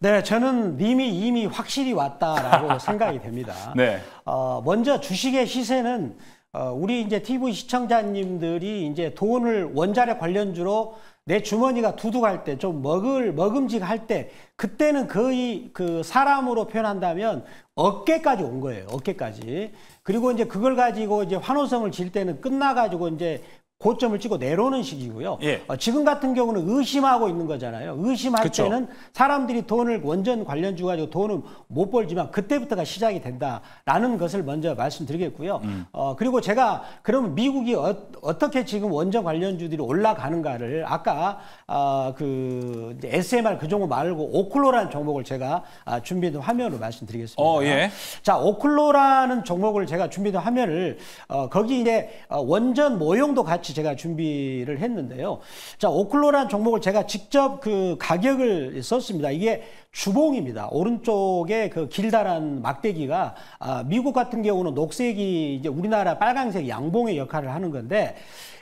네,
저는 님이 이미 확실히 왔다라고 [laughs] 생각이 됩니다. 네. 어, 먼저 주식의 시세는 어, 우리 이제 TV 시청자님들이 이제 돈을 원자력 관련주로 내 주머니가 두둑할 때 좀 먹을 먹음직할 때 그때는 거의 그 사람으로 표현한다면 어깨까지 온 거예요. 어깨까지. 그리고 이제 그걸 가지고 이제 환호성을 질 때는 끝나 가지고 이제 고점을 찍고 내려오는 시기고요. 예. 어, 지금 같은 경우는 의심하고 있는 거잖아요. 의심할 그쵸. 때는 사람들이 돈을 원전 관련주 가지고 돈은못 벌지만 그때부터가 시작이 된다라는 것을 먼저 말씀드리겠고요. 음. 어, 그리고 제가 그럼 미국이 어, 떻게 지금 원전 관련주들이 올라가는가를 아까 어, 그 SMR 그 종목 말고 오클로라는 종목을 제가 아, 준비된 화면으로 말씀드리겠습니다. 어, 예. 자 오클로라는 종목을 제가 준비된 화면을 어, 거기 이제 어, 원전 모형도 같이 같이 제가 준비를 했는데요. 자, 오클로란 종목을 제가 직접 그 가격을 썼습니다. 이게 주봉입니다. 오른쪽에 그 길다란 막대기가 아, 미국 같은 경우는 녹색이 이제 우리나라 빨강색 양봉의 역할을 하는 건데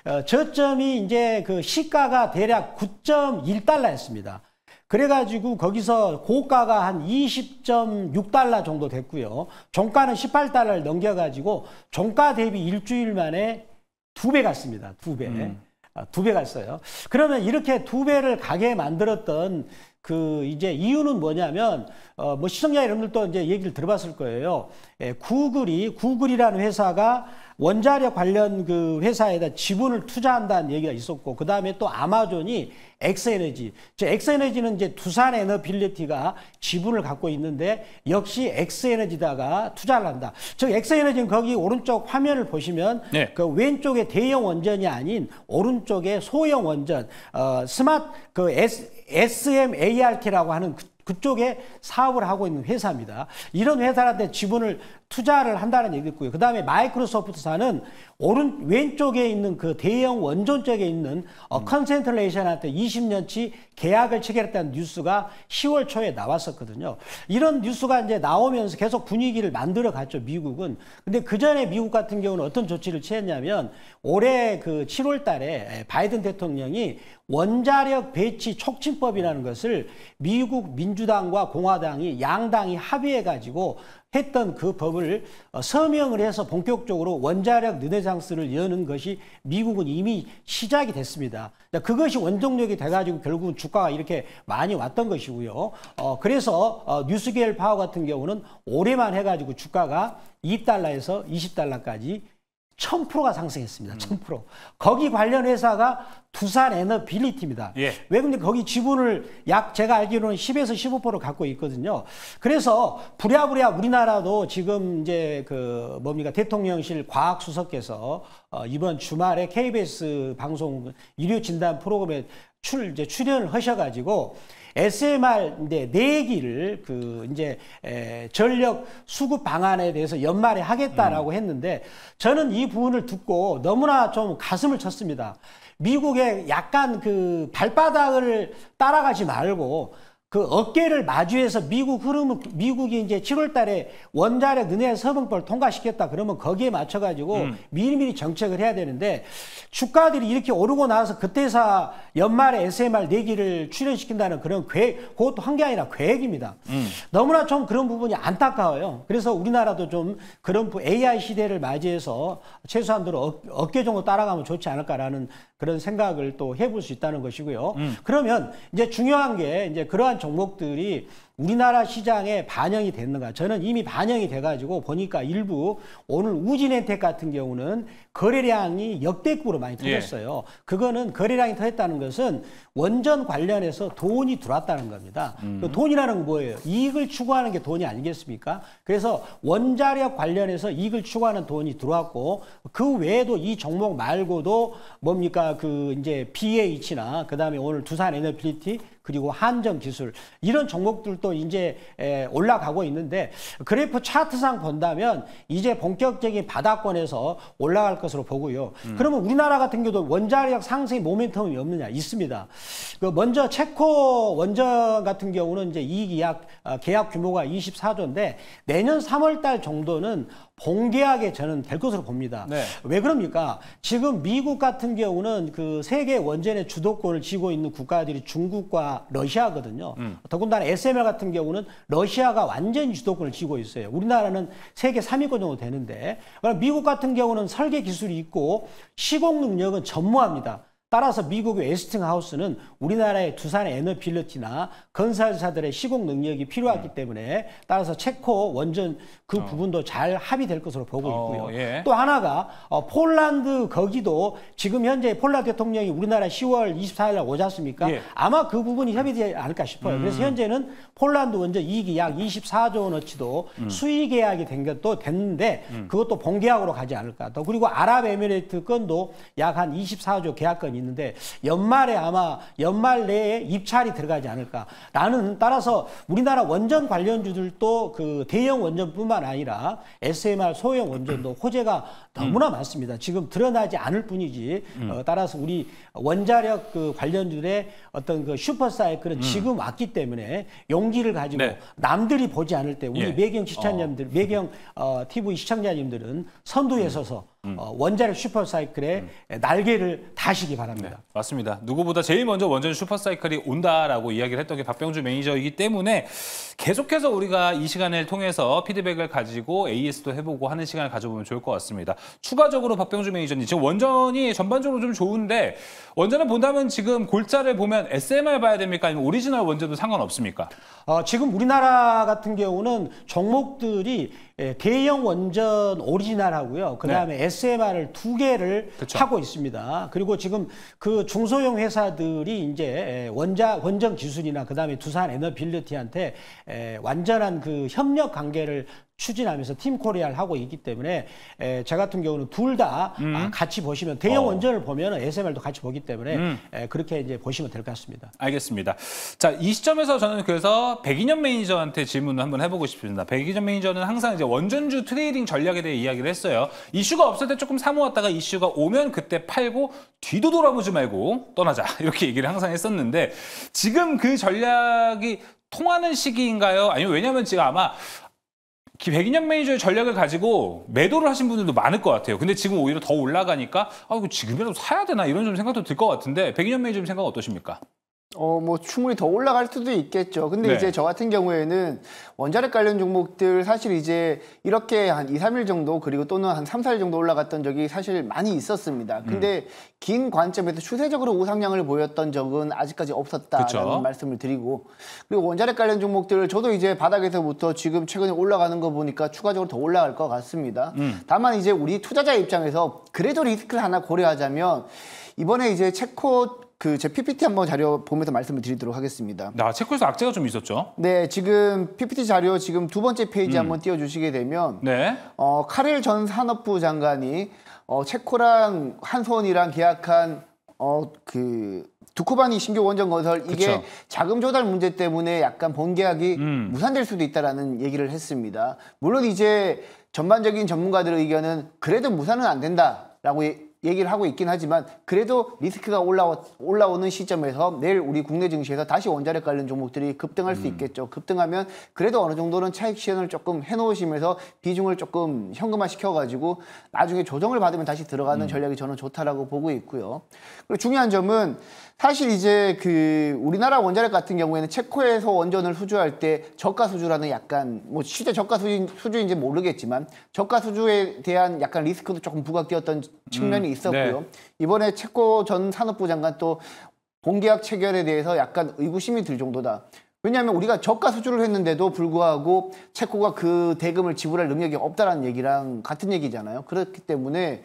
어, 저점이 이제 그 시가가 대략 9.1달러였습니다. 그래가지고 거기서 고가가 한 20.6달러 정도 됐고요. 종가는 18달러를 넘겨가지고 종가 대비 일주일 만에 두배 갔습니다. 두 배. 음. 아, 두배 갔어요. 그러면 이렇게 두 배를 가게 만들었던 그 이제 이유는 뭐냐면 어뭐 시청자 여러분들도 이제 얘기를 들어봤을 거예요. 예, 구글이 구글이라는 회사가 원자력 관련 그 회사에다 지분을 투자한다는 얘기가 있었고 그 다음에 또 아마존이 엑스에너지 즉 엑스에너지는 이제 두산 에너빌리티가 지분을 갖고 있는데 역시 엑스에너지다가 투자를 한다. 즉 엑스에너지는 거기 오른쪽 화면을 보시면 네. 그 왼쪽에 대형 원전이 아닌 오른쪽에 소형 원전 어, 스마트 그 S, SMART라고 하는 그, 그쪽에 사업을 하고 있는 회사입니다. 이런 회사한테 지분을 투자를 한다는 얘기고요. 그 다음에 마이크로소프트사는 오른 왼쪽에 있는 그 대형 원전 쪽에 있는 어, 음. 컨센트레이션한테 20년치 계약을 체결했다는 뉴스가 10월 초에 나왔었거든요. 이런 뉴스가 이제 나오면서 계속 분위기를 만들어 갔죠. 미국은. 근데 그 전에 미국 같은 경우는 어떤 조치를 취했냐면 올해 그 7월 달에 바이든 대통령이 원자력 배치 촉진법이라는 것을 미국 민주당과 공화당이 양당이 합의해 가지고 했던 그 법을 어, 서명을 해서 본격적으로 원자력 르네상스를 여는 것이 미국은 이미 시작이 됐습니다. 그러니까 그것이 원동력이 돼가지고 결국은 주가가 이렇게 많이 왔던 것이고요. 어, 그래서 어, 뉴스겔 파워 같은 경우는 올해만 해가지고 주가가 2달러에서 20달러까지 1000%가 상승했습니다. 음. 1000%. 거기 관련 회사가 두산 에너빌리티입니다. 예. 왜 근데 거기 지분을 약 제가 알기로는 10에서 15% 갖고 있거든요. 그래서 부랴부랴 우리나라도 지금 이제 그 뭡니까 대통령실 과학 수석께서 어 이번 주말에 KBS 방송 일요 진단 프로그램에 출 이제 출연을 하셔 가지고 SMR 이제 내기를 네 그 이제 전력 수급 방안에 대해서 연말에 하겠다라고 음. 했는데 저는 이 부분을 듣고 너무나 좀 가슴을 쳤습니다. 미국의 약간 그 발바닥을 따라가지 말고 그 어깨를 마주해서 미국 흐름 미국이 이제 7월 달에 원자력 은혜 서명법을 통과시켰다 그러면 거기에 맞춰 가지고 음. 미리미리 정책을 해야 되는데 주가들이 이렇게 오르고 나서 그때서 연말에 SMR 내기를 네 출연시킨다는 그런 계획 그것도 한 게 아니라 계획입니다. 음. 너무나 좀 그런 부분이 안타까워요. 그래서 우리나라도 좀 그런 AI 시대를 맞이해서 최소한도로 어, 어깨 정도 따라가면 좋지 않을까라는 그런 생각을 또 해볼 수 있다는 것이고요. 음. 그러면 이제 중요한 게 이제 그러한 종목들이 우리나라 시장에 반영이 됐는가? 저는 이미 반영이 돼가지고 보니까 일부 오늘 우진엔텍 같은 경우는 거래량이 역대급으로 많이 예. 터졌어요. 예. 그거는 거래량이 터졌다는 것은 원전 관련해서 돈이 들어왔다는 겁니다. 음. 그 돈이라는 건 뭐예요? 이익을 추구하는 게 돈이 아니겠습니까? 그래서 원자력 관련해서 이익을 추구하는 돈이 들어왔고 그 외에도 이 종목 말고도 뭡니까 그 이제 PH나 그다음에 오늘 두산 에너빌티 그리고 한정 기술 이런 종목들도 이제 올라가고 있는데 그래프 차트상 본다면 이제 본격적인 바닥권에서 올라갈 것으로 보고요. 음. 그러면 우리나라 같은 경우도 원자력 상승의 모멘텀이 없느냐 있습니다. 그 먼저 체코 원전 같은 경우는 이제 이익 계약 어, 규모가 24조인데 내년 3월달 정도는 봉개하게 저는 될 것으로 봅니다. 네. 왜 그럽니까? 지금 미국 같은 경우는 그 세계 원전의 주도권을 쥐고 있는 국가들이 중국과 러시아거든요. 음. 더군다나 SML 같은 경우는 러시아가 완전히 주도권을 쥐고 있어요. 우리나라는 세계 3위권 정도 되는데 미국 같은 경우는 설계 기술이 있고 시공 능력은 전무합니다. 따라서 미국의 웨스팅하우스는 우리나라의 두산 에너빌리티나 건설사들의 시공 능력이 필요하기 음. 때문에 따라서 체코 원전 그 어. 부분도 잘 합의될 것으로 보고 어, 있고요. 예. 또 하나가 어, 폴란드 거기도 지금 현재 폴란드 대통령이 우리나라 10월 24일 날 오지 않습니까? 예. 아마 그 부분이 협의되지 않을까 싶어요. 음. 그래서 현재는 폴란드 원전 이익이 약 24조 원어치도 음. 수의 계약이 된 것도 됐는데 음. 그것도 본계약으로 가지 않을까. 또 그리고 아랍에미레이트 건도 약 한 24조 계약건이 있는데 연말에 아마 연말 내에 입찰이 들어가지 않을까. 나는 따라서 우리나라 원전 관련주들도 그 대형 원전뿐만 아니라 SMR 소형 원전도 호재가 너무나 음. 많습니다. 지금 드러나지 않을 뿐이지. 음. 어, 따라서 우리 원자력 그 관련주들의 어떤 그 슈퍼사이클은 음. 지금 왔기 때문에 용기를 가지고 네. 남들이 보지 않을 때 우리 예. 매경 시청자님들, 어. 매경 어, TV 시청자님들은 선두에 음. 서서 음. 어, 원자력 슈퍼사이클의 음. 예, 날개를 다시기 바랍니다. 네,
맞습니다. 누구보다 제일 먼저 원전 슈퍼사이클이 온다라고 이야기를 했던 게 박병주 매니저이기 때문에 계속해서 우리가 이 시간을 통해서 피드백을 가지고 AS도 해보고 하는 시간을 가져보면 좋을 것 같습니다. 추가적으로 박병주 매니저님 지금 원전이 전반적으로 좀 좋은데 원전을 본다면 지금 골자를 보면 SMR 봐야 됩니까 아니면 오리지널 원전도 상관없습니까? 어, 지금 우리나라
같은 경우는 종목들이 예, 대형 원전 오리지널하고요. 그다음에 네. SMR을 두 개를 그쵸. 그렇죠. 하고 있습니다. 그리고 지금 그 중소형 회사들이 이제 예, 원자 원전 기술이나 그다음에 두산 에너빌리티한테 예, 완전한 그 협력 관계를 추진하면서 팀 코리아를 하고 있기 때문에 에, 저 같은 경우는 둘다 아, 음. 아, 같이 보시면 대형 어. 원전을 보면 SMR도 같이 보기 때문에 음. 에, 그렇게 이제 보시면 될 것 같습니다.
알겠습니다. 자, 이 시점에서 저는 그래서 백인현 매니저한테 질문을 한번 해보고 싶습니다. 백인현 매니저는 항상 이제 원전주 트레이딩 전략에 대해 이야기를 했어요. 이슈가 없을 때 조금 사모았다가 이슈가 오면 그때 팔고 뒤도 돌아보지 말고 떠나자 [laughs] 이렇게 얘기를 항상 했었는데 지금 그 전략이 통하는 시기인가요? 아니면 왜냐하면 지금 아마 백인영 매니저의 전략을 가지고 매도를 하신 분들도 많을 것 같아요. 근데 지금 오히려 더 올라가니까 아 이거 지금이라도 사야 되나 이런 좀 생각도 들 것 같은데 백인영 매니저님 생각 어떠십니까?
어, 뭐, 충분히 더 올라갈 수도 있겠죠. 근데 네. 이제 저 같은 경우에는 원자력 관련 종목들 사실 이제 이렇게 한 2, 3일 정도 그리고 또는 한 3, 4일 정도 올라갔던 적이 사실 많이 있었습니다. 음. 근데 음. 긴 관점에서 추세적으로 우상향을 보였던 적은 아직까지 없었다는 그쵸? 말씀을 드리고 그리고 원자력 관련 종목들 저도 이제 바닥에서부터 지금 최근에 올라가는 거 보니까 추가적으로 더 올라갈 것 같습니다. 음. 다만 이제 우리 투자자 입장에서 그래도 리스크를 하나 고려하자면 이번에 이제 체코 그제 PPT 한번 자료 보면서 말씀을 드리도록 하겠습니다.
나 아, 체코에서 악재가 좀 있었죠?
네, 지금 PPT 자료 지금 두 번째 페이지 음. 한번 띄워주시게 되면 네. 어, 카렐 전 산업부 장관이 어, 체코랑 한손이랑 계약한 어, 그 두코바니 신규 원전 건설 이게 그쵸. 자금 조달 문제 때문에 약간 본계약이 음. 무산될 수도 있다라는 얘기를 했습니다. 물론 이제 전반적인 전문가들의 의견은 그래도 무산은 안 된다라고 예, 얘기를 하고 있긴 하지만 그래도 리스크가 올라오, 올라오는 시점에서 내일 우리 국내 증시에서 다시 원자력 관련 종목들이 급등할 음. 수 있겠죠. 급등하면 그래도 어느 정도는 차익 시현을 조금 해놓으시면서 비중을 조금 현금화 시켜가지고 나중에 조정을 받으면 다시 들어가는 음. 전략이 저는 좋다라고 보고 있고요. 그리고 중요한 점은 사실 이제 그 우리나라 원자력 같은 경우에는 체코에서 원전을 수주할 때 저가 수주라는 약간 뭐 실제 저가 수준, 수주인지 모르겠지만 저가 수주에 대한 약간 리스크도 조금 부각되었던 측면이 음, 네. 있었고요. 네. 이번에 체코 전 산업부 장관 또 공계약 체결에 대해서 약간 의구심이 들 정도다. 왜냐하면 우리가 저가 수주를 했는데도 불구하고 체코가 그 대금을 지불할 능력이 없다는 얘기랑 같은 얘기잖아요. 그렇기 때문에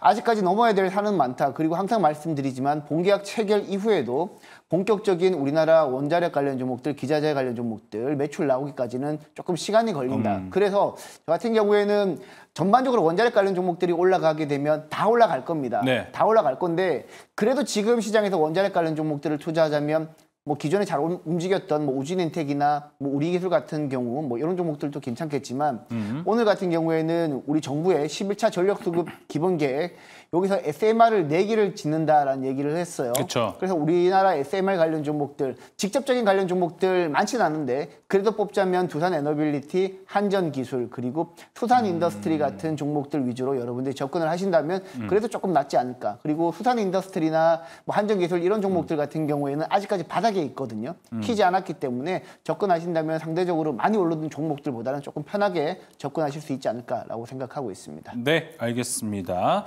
아직까지 넘어야 될 산은 많다. 그리고 항상 말씀드리지만 본계약 체결 이후에도 본격적인 우리나라 원자력 관련 종목들, 기자재 관련 종목들 매출 나오기까지는 조금 시간이 걸린다. 음. 그래서 저 같은 경우에는 전반적으로 원자력 관련 종목들이 올라가게 되면 다 올라갈 겁니다. 네. 다 올라갈 건데 그래도 지금 시장에서 원자력 관련 종목들을 투자하자면 뭐 기존에 잘 움직였던 뭐 우진엔텍이나 뭐 우리기술 같은 경우 뭐 이런 종목들도 괜찮겠지만 음 오늘 같은 경우에는 우리 정부의 11차 전력 수급 기본 계획 여기서 SMR을 내기를 네 짓는다라는 얘기를 했어요. 그쵸. 그래서 우리나라 SMR 관련 종목들, 직접적인 관련 종목들 많지는 않은데 그래도 뽑자면 두산 에너빌리티, 한전기술, 그리고 수산인더스트리 음. 같은 종목들 위주로 여러분들이 접근을 하신다면 음. 그래도 조금 낫지 않을까. 그리고 수산인더스트리나 뭐 한전기술 이런 종목들 음. 같은 경우에는 아직까지 바닥에 있거든요. 키지 음. 않았기 때문에 접근하신다면 상대적으로 많이 올라는 종목들보다는 조금 편하게 접근하실 수 있지 않을까라고 생각하고 있습니다.
네, 알겠습니다.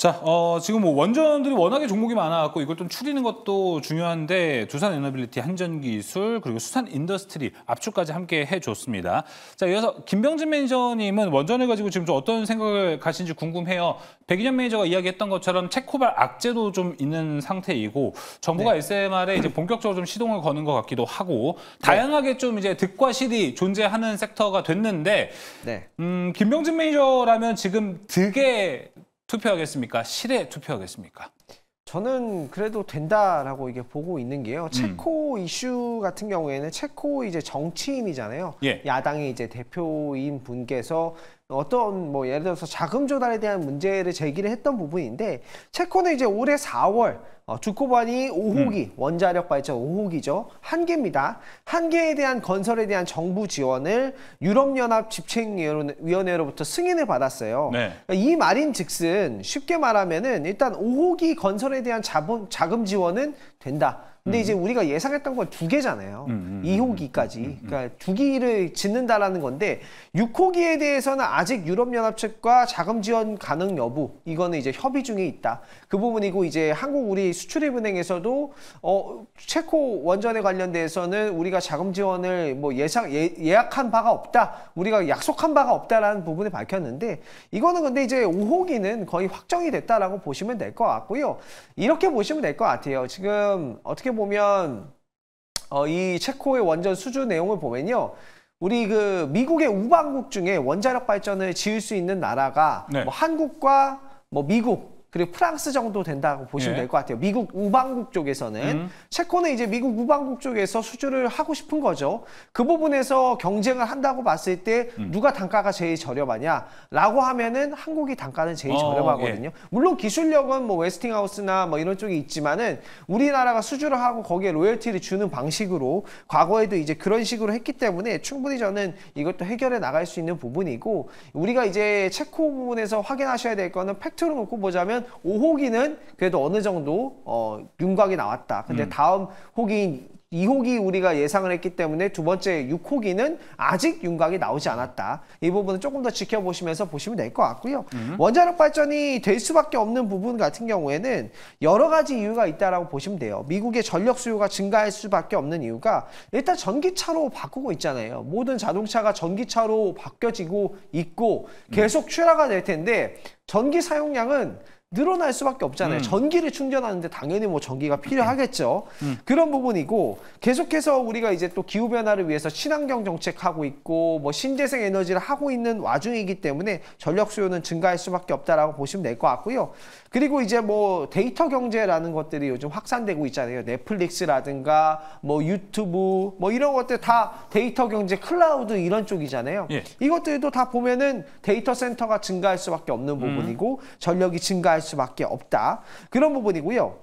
자, 어, 지금 뭐 원전들이 워낙에 종목이 많아갖고 이걸 좀 추리는 것도 중요한데 두산 에너빌리티, 한전기술, 그리고 수산 인더스트리 압축까지 함께 해줬습니다. 자, 이어서 김병진 매니저님은 원전을 가지고 지금 좀 어떤 생각을 가신지 궁금해요. 백인현 매니저가 이야기했던 것처럼 체코발 악재도 좀 있는 상태이고 정부가 네. SMR에 이제 본격적으로 좀 시동을 거는 것 같기도 하고 네. 다양하게 좀 이제 득과 실이 존재하는 섹터가 됐는데 네. 음, 김병진 매니저라면 지금 득에 투표하겠습니까? 실에 투표하겠습니까?
저는 그래도 된다라고 이게 보고 있는 게요. 음. 체코 음. 이슈 같은 경우에는 체코 이제 정치인이잖아요. 예. 야당의 이제 대표인 분께서 어떤 뭐 예를 들어서 자금 조달에 대한 문제를 제기를 했던 부분인데 체코는 이제 올해 4월 어, 주코바니 5호기 음. 원자력 발전 5호기죠 한 개입니다 한 개에 대한 건설에 대한 정부 지원을 유럽연합 집행위원회로부터 승인을 받았어요. 네. 그러니까 이 말인즉슨 쉽게 말하면은 일단 5호기 건설에 대한 자본 자금 지원은 된다. 근데 음. 이제 우리가 예상했던 건 두 개잖아요. 음, 음, 2호기까지. 음, 음, 음, 그러니까 두 기를 짓는다라는 건데 6호기에 대해서는 아직 유럽연합 측과 자금 지원 가능 여부 이거는 이제 협의 중에 있다. 그 부분이고 이제 한국 우리 수출입은행에서도 어 체코 원전에 관련돼서는 우리가 자금 지원을 뭐 예상 예, 예약한 바가 없다. 우리가 약속한 바가 없다라는 부분을 밝혔는데 이거는 근데 이제 5호기는 거의 확정이 됐다라고 보시면 될 것 같고요. 이렇게 보시면 될 것 같아요. 지금 어떻게 어떻게 보면 어, 이 체코의 원전 수주 내용을 보면요. 우리 그 미국의 우방국 중에 원자력 발전을 지을 수 있는 나라가 네. 뭐 한국과 뭐 미국 그리고 프랑스 정도 된다고 보시면 예. 될것 같아요. 미국 우방국 쪽에서는 음. 체코는 이제 미국 우방국 쪽에서 수주를 하고 싶은 거죠. 그 부분에서 경쟁을 한다고 봤을 때 음. 누가 단가가 제일 저렴하냐라고 하면은 한국이 단가는 제일 어, 예. 저렴하거든요. 예. 물론 기술력은 뭐 웨스팅하우스나 뭐 이런 쪽이 있지만은 우리나라가 수주를 하고 거기에 로열티를 주는 방식으로 과거에도 이제 그런 식으로 했기 때문에 충분히 저는 이것도 해결해 나갈 수 있는 부분이고 우리가 이제 체코 부분에서 확인하셔야 될 거는 팩트로 놓고 보자면 왜면 5호기는 그래도 어느 정도 어, 윤곽이 나왔다. 근데 음. 다음 호기인 2호기 우리가 예상을 했기 때문에 두 번째 6호기는 아직 윤곽이 나오지 않았다. 이 부분은 조금 더 지켜보시면서 보시면 될 것 같고요. 음. 원자력 발전이 될 수밖에 없는 부분 같은 경우에는 여러 가지 이유가 있다라고 보시면 돼요. 미국의 전력 수요가 증가할 수밖에 없는 이유가 일단 전기차로 바꾸고 있잖아요. 모든 자동차가 전기차로 바뀌어지고 있고 음. 계속 출하가 될 텐데 전기 사용량은 늘어날 수밖에 없잖아요. 음. 전기를 충전하는데 당연히 뭐 전기가 필요하겠죠. 음. 음. 그런 부분이고 계속해서 우리가 이제 또 기후 변화를 위해서 친환경 정책하고 있고 뭐 신재생 에너지를 하고 있는 와중이기 때문에 전력 수요는 증가할 수밖에 없다라고 보시면 될 것 같고요. 그리고 이제 뭐 데이터 경제라는 것들이 요즘 확산되고 있잖아요. 넷플릭스라든가 뭐 유튜브 뭐 이런 것들 다 데이터 경제 클라우드 이런 쪽이잖아요. 예. 이것들도 다 보면은 데이터 센터가 증가할 수밖에 없는 음. 부분이고 음. 전력이 증가할 올라 수밖에 없다. 그런 부분이고요.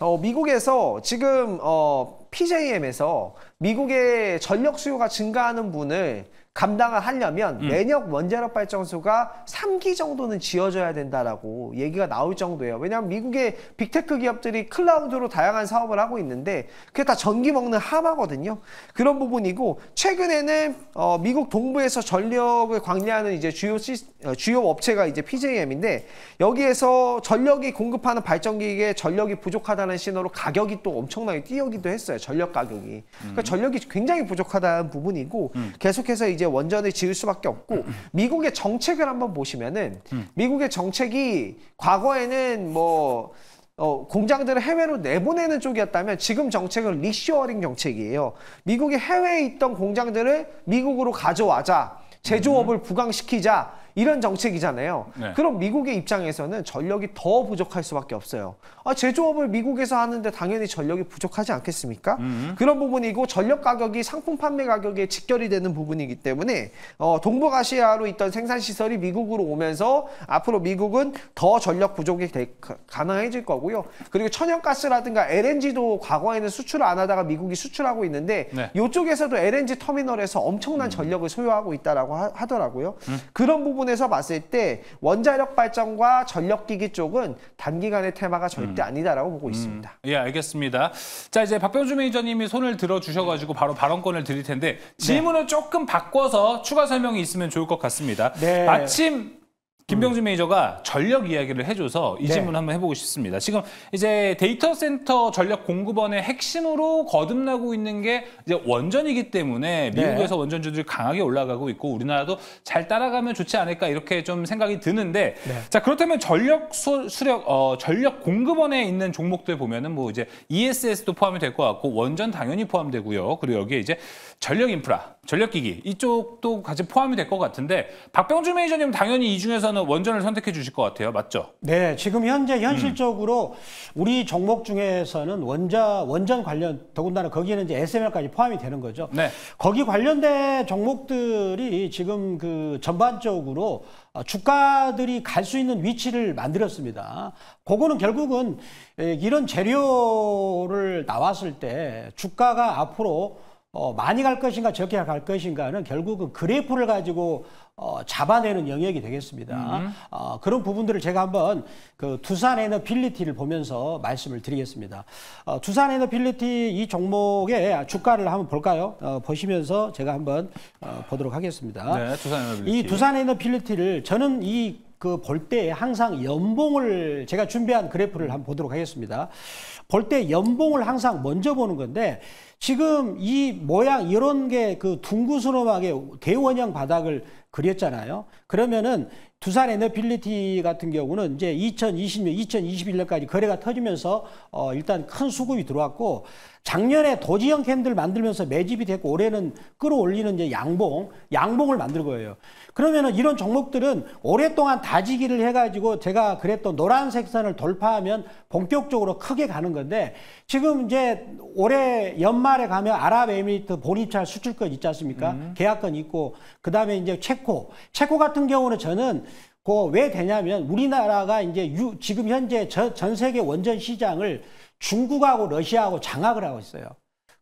어, 미국에서 지금 어, PJM에서 미국의 전력 수요가 증가하는 분을 감당을 하려면 음. 내력 원자력 발전소가 3기 정도는 지어져야 된다라고 얘기가 나올 정도예요. 왜냐하면 미국의 빅테크 기업들이 클라우드로 다양한 사업을 하고 있는데 그게 다 전기 먹는 하마거든요. 그런 부분이고 최근에는 어, 미국 동부에서 전력을 광리하는 이제 주요 시, 어, 주요 업체가 이제 PJM인데 여기에서 전력이 공급하는 발전기에 전력이 부족하다는 신호로 가격이 또 엄청나게 뛰어기도 했어요. 전력 가격이. 그러니까 음. 전력이 굉장히 부족하다는 부분이고 음. 계속해서 이제 이제 원전을 지을 수밖에 없고 미국의 정책을 한번 보시면은 음. 미국의 정책이 과거에는 뭐 어, 공장들을 해외로 내보내는 쪽이었다면 지금 정책은 리쇼어링 정책이에요. 미국이 해외에 있던 공장들을 미국으로 가져와자. 제조업을 음. 부강시키자. 이런 정책이잖아요. 네. 그럼 미국의 입장에서는 전력이 더 부족할 수밖에 없어요. 아, 제조업을 미국에서 하는데 당연히 전력이 부족하지 않겠습니까? 음 그런 부분이고 전력 가격이 상품 판매 가격에 직결이 되는 부분이기 때문에 어, 동북아시아로 있던 생산 시설이 미국으로 오면서 앞으로 미국은 더 전력 부족이 될, 가능해질 거고요. 그리고 천연가스라든가 LNG도 과거에는 수출을 안 하다가 미국이 수출하고 있는데 네. 이쪽에서도 LNG 터미널에서 엄청난 음. 전력을 소유하고 있다라고 하, 더라고요 음. 그런 부분 부분에서 봤을 때 원자력 발전과 전력기기 쪽은 단기간의 테마가 절대 음. 아니다라고 보고 음. 있습니다.
음. 예, 알겠습니다. 자, 이제 박병주 매니저님이 손을 들어주셔가지고 바로 발언권을 드릴 텐데 네. 질문을 네. 조금 바꿔서 추가 설명이 있으면 좋을 것 같습니다. 네. 마침 김병준 음. 매니저가 전력 이야기를 해줘서 이 질문 네. 한번 해보고 싶습니다. 지금 이제 데이터 센터 전력 공급원의 핵심으로 거듭나고 있는 게 이제 원전이기 때문에 네. 미국에서 네. 원전주들이 강하게 올라가고 있고 우리나라도 잘 따라가면 좋지 않을까 이렇게 좀 생각이 드는데 네. 자 그렇다면 전력 수, 수력 어, 전력 공급원에 있는 종목들 보면은 뭐 이제 ESS도 포함이 될 것 같고 원전 당연히 포함되고요. 그리고 여기에 이제 전력 인프라, 전력 기기 이쪽도 같이 포함이 될 것 같은데 박병준 매니저님 당연히 이 중에서는 의원은 원전을 선택해 주실 것 같아요. 맞죠?
네, 지금 현재 현실적으로 음. 우리 종목 중에서는 원자 원전 관련 더군다나 거기에는 이제 SML까지 포함이 되는 거죠. 네. 거기 관련된 종목들이 지금 그 전반적으로 어, 주가들이 갈 수 있는 위치를 만들었습니다. 그거는 결국은 이런 재료를 나왔을 때 주가가 앞으로 어, 많이 갈 것인가 적게 갈 것인가는 결국은 그래프를 가지고 어, 잡아내는 영역이 되겠습니다. 음. 어, 그런 부분들을 제가 한번 그 두산 에너빌리티를 보면서 말씀을 드리겠습니다. 어, 두산 에너빌리티 이 종목의 주가를 한번 볼까요? 어, 보시면서 제가 한번 어, 보도록 하겠습니다. 네, 두산 에너빌리티. 이 두산 에너빌리티를 저는 이 그볼때 항상 연봉을 제가 준비한 그래프를 한번 보도록 하겠습니다. 볼 때 연봉을 항상 먼저 보는 건데 지금 이 모양 이런 게 그 둥구스름하게 대원형 바닥을 그렸잖아요. 그러면은 두산 에너빌리티 같은 경우는 이제 2020년, 2021년까지 거래가 터지면서 어 일단 큰 수급이 들어왔고 작년에 도지형 캔들 만들면서 매집이 됐고 올해는 끌어올리는 이제 양봉, 양봉을 만들 거예요. 그러면은 이런 종목들은 오랫동안 다지기를 해가지고 제가 그랬던 노란색 선을 돌파하면 본격적으로 크게 가는 건데 지금 이제 올해 연말에 가면 아랍에미리트 본입차 수출권 있지 않습니까? 음. 계약권 있고 그다음에 이제 체코, 체코 같은 경우는 저는 그 왜 되냐면 우리나라가 이제 유, 지금 현재 저, 전 세계 원전 시장을 중국하고 러시아하고 장악을 하고 있어요.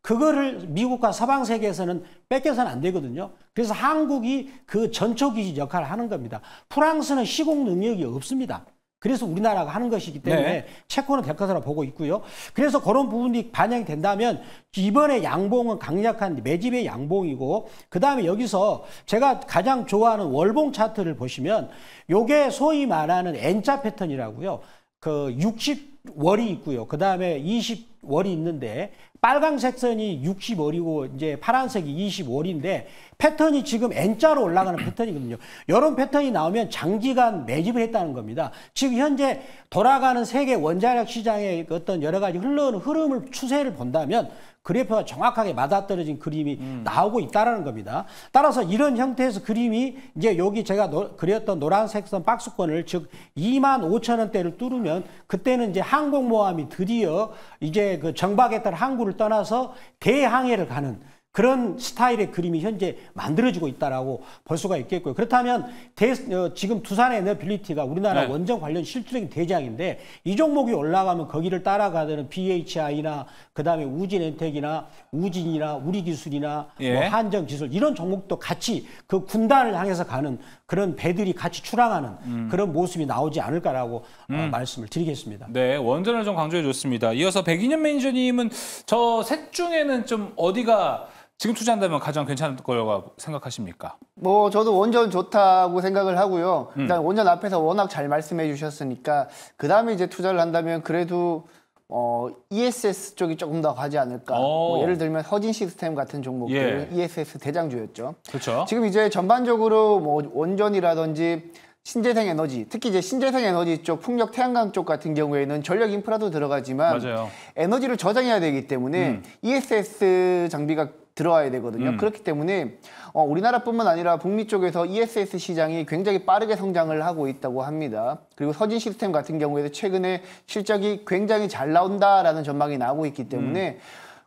그거를 미국과 서방 세계에서는 뺏겨서는 안 되거든요. 그래서 한국이 그 전초기지 역할을 하는 겁니다. 프랑스는 시공 능력이 없습니다. 그래서 우리나라가 하는 것이기 때문에 네. 체코는 될 것으로 보고 있고요. 그래서 그런 부분이 반영이 된다면 이번에 양봉은 강력한 매집의 양봉이고 그다음에 여기서 제가 가장 좋아하는 월봉 차트를 보시면 요게 소위 말하는 N자 패턴이라고요. 그 60월이 있고요. 그 다음에 20월이 있는데 빨간색 선이 60월이고 이제 파란색이 20월인데 패턴이 지금 N자로 올라가는 패턴이거든요. 이런 패턴이 나오면 장기간 매집을 했다는 겁니다. 지금 현재 돌아가는 세계 원자력 시장의 어떤 여러 가지 흘러오는 흐름을 추세를 본다면 그래프가 정확하게 맞아떨어진 그림이 음. 나오고 있다라는 겁니다. 따라서 이런 형태에서 그림이 이제 여기 제가 노, 그렸던 노란색선 박스권을 즉 2만 5천 원대를 뚫으면 그때는 이제 항공모함이 드디어 이제 그 정박했던 항구를 떠나서 대항해를 가는 그런 스타일의 그림이 현재 만들어지고 있다라고 볼 수가 있겠고요. 그렇다면 대, 어, 지금 두산의 에너빌리티가 e 우리나라 네. 원전 관련 실질적인 대장인데 이 종목이 올라가면 거기를 따라가는 BHI나 그다음에 우진엔텍이나 우진이나 우리기술이나 예. 뭐 한정기술 이런 종목도 같이 그 군단을 향해서 가는 그런 배들이 같이 출항하는 음. 그런 모습이 나오지 않을까라고 어, 음. 어, 말씀을 드리겠습니다.
네, 원전을 좀 강조해 줬습니다. 이어서 백인현 매니저님은 저 셋 중에는 좀 어디가 지금 투자한다면 가장 괜찮을 거라고 생각하십니까?
뭐 저도 원전 좋다고 생각을 하고요. 음. 일단 원전 앞에서 워낙 잘 말씀해 주셨으니까 그 다음에 이제 투자를 한다면 그래도 어, ESS 쪽이 조금 더 가지 않을까. 뭐 예를 들면 허진 시스템 같은 종목들 예. ESS 대장주였죠. 그렇죠. 지금 이제 전반적으로 뭐 원전이라든지 신재생 에너지, 특히 이제 신재생 에너지 쪽, 풍력 태양광 쪽 같은 경우에는 전력 인프라도 들어가지만 맞아요. 에너지를 저장해야 되기 때문에 음. ESS 장비가 들어와야 되거든요. 음. 그렇기 때문에 어, 우리나라뿐만 아니라 북미 쪽에서 ESS 시장이 굉장히 빠르게 성장을 하고 있다고 합니다. 그리고 서진 시스템 같은 경우에도 최근에 실적이 굉장히 잘 나온다라는 전망이 나오고 있기 때문에 음.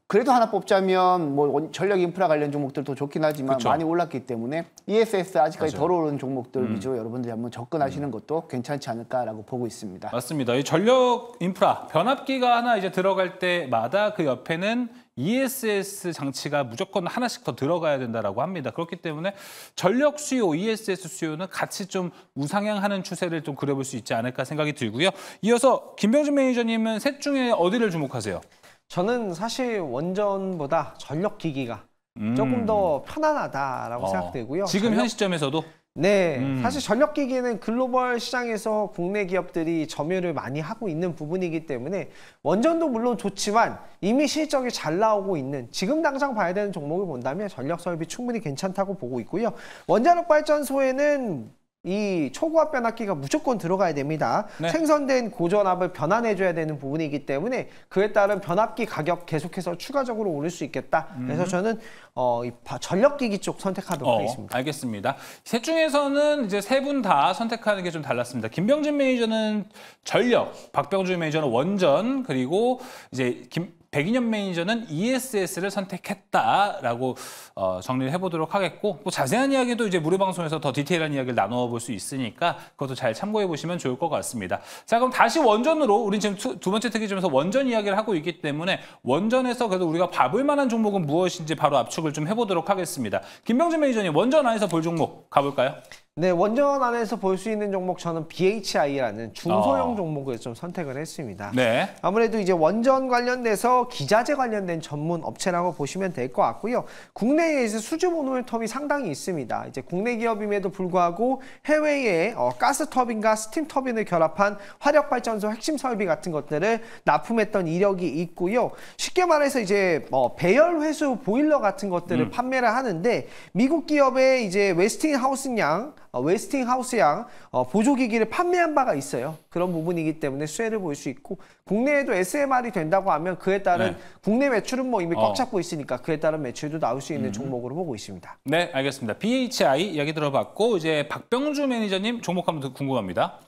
그래도 하나 뽑자면 뭐 전력 인프라 관련 종목들도 좋긴 하지만 그쵸. 많이 올랐기 때문에 ESS 아직까지 덜 오른 종목들 위주로 음. 여러분들이 한번 접근하시는 음. 것도 괜찮지 않을까라고 보고 있습니다.
맞습니다. 이 전력 인프라 변압기가 하나 이제 들어갈 때마다 그 옆에는 ESS 장치가 무조건 하나씩 더 들어가야 된다라고 합니다. 그렇기 때문에 전력 수요, ESS 수요는 같이 좀 우상향하는 추세를 좀 그려볼 수 있지 않을까 생각이 들고요. 이어서 김병준 매니저님은 셋 중에 어디를 주목하세요?
저는 사실 원전보다 전력 기기가 음. 조금 더 편안하다라고 어. 생각되고요. 지금 현 시점에서도 네, 음. 사실 전력기기는 글로벌 시장에서 국내 기업들이 점유를 많이 하고 있는 부분이기 때문에 원전도 물론 좋지만 이미 실적이 잘 나오고 있는 지금 당장 봐야 되는 종목을 본다면 전력 설비 충분히 괜찮다고 보고 있고요. 원자력 발전소에는 이 초고압 변압기가 무조건 들어가야 됩니다. 네. 생선된 고전압을 변환해줘야 되는 부분이기 때문에 그에 따른 변압기 가격 계속해서 추가적으로 오를 수 있겠다. 음. 그래서 저는 어, 이 전력기기 쪽 선택하도록 어, 하겠습니다.
알겠습니다. 셋 중에서는 이제 세 분 다 선택하는 게 좀 달랐습니다. 김병진 매니저는 전력, 박병준 매니저는 원전, 그리고 이제 김, 백인현 매니저는 ESS를 선택했다라고 어, 정리를 해보도록 하겠고 또 뭐 자세한 이야기도 이제 무료 방송에서 더 디테일한 이야기를 나눠볼 수 있으니까 그것도 잘 참고해 보시면 좋을 것 같습니다. 자 그럼 다시 원전으로 우린 지금 투, 두 번째 특이점에서 원전 이야기를 하고 있기 때문에 원전에서 그래도 우리가 봐볼 만한 종목은 무엇인지 바로 압축을 좀 해보도록 하겠습니다. 김병진 매니저님 원전 안에서 볼 종목 가볼까요?
네, 원전 안에서 볼 수 있는 종목 저는 BHI라는 중소형 어. 종목을 좀 선택을 했습니다. 네. 아무래도 이제 원전 관련돼서 기자재 관련된 전문 업체라고 보시면 될 것 같고요. 국내에 서제 수주 모노터미 상당히 있습니다. 이제 국내 기업임에도 불구하고 해외에 어, 가스 터빈과 스팀 터빈을 결합한 화력 발전소 핵심 설비 같은 것들을 납품했던 이력이 있고요. 쉽게 말해서 이제 어, 배열 회수 보일러 같은 것들을 음. 판매를 하는데 미국 기업의 이제 웨스팅하우스 양 어, 웨스팅하우스 양 어, 보조기기를 판매한 바가 있어요. 그런 부분이기 때문에 수혜를 보일 수 있고 국내에도 SMR이 된다고 하면 그에 따른 네. 국내 매출은 뭐 이미 꽉 어. 잡고 있으니까 그에 따른 매출도 나올 수 있는 음. 종목으로 보고 있습니다.
네, 알겠습니다. BHI 이야기 들어봤고 이제 박병주 매니저님 종목 한번 궁금합니다.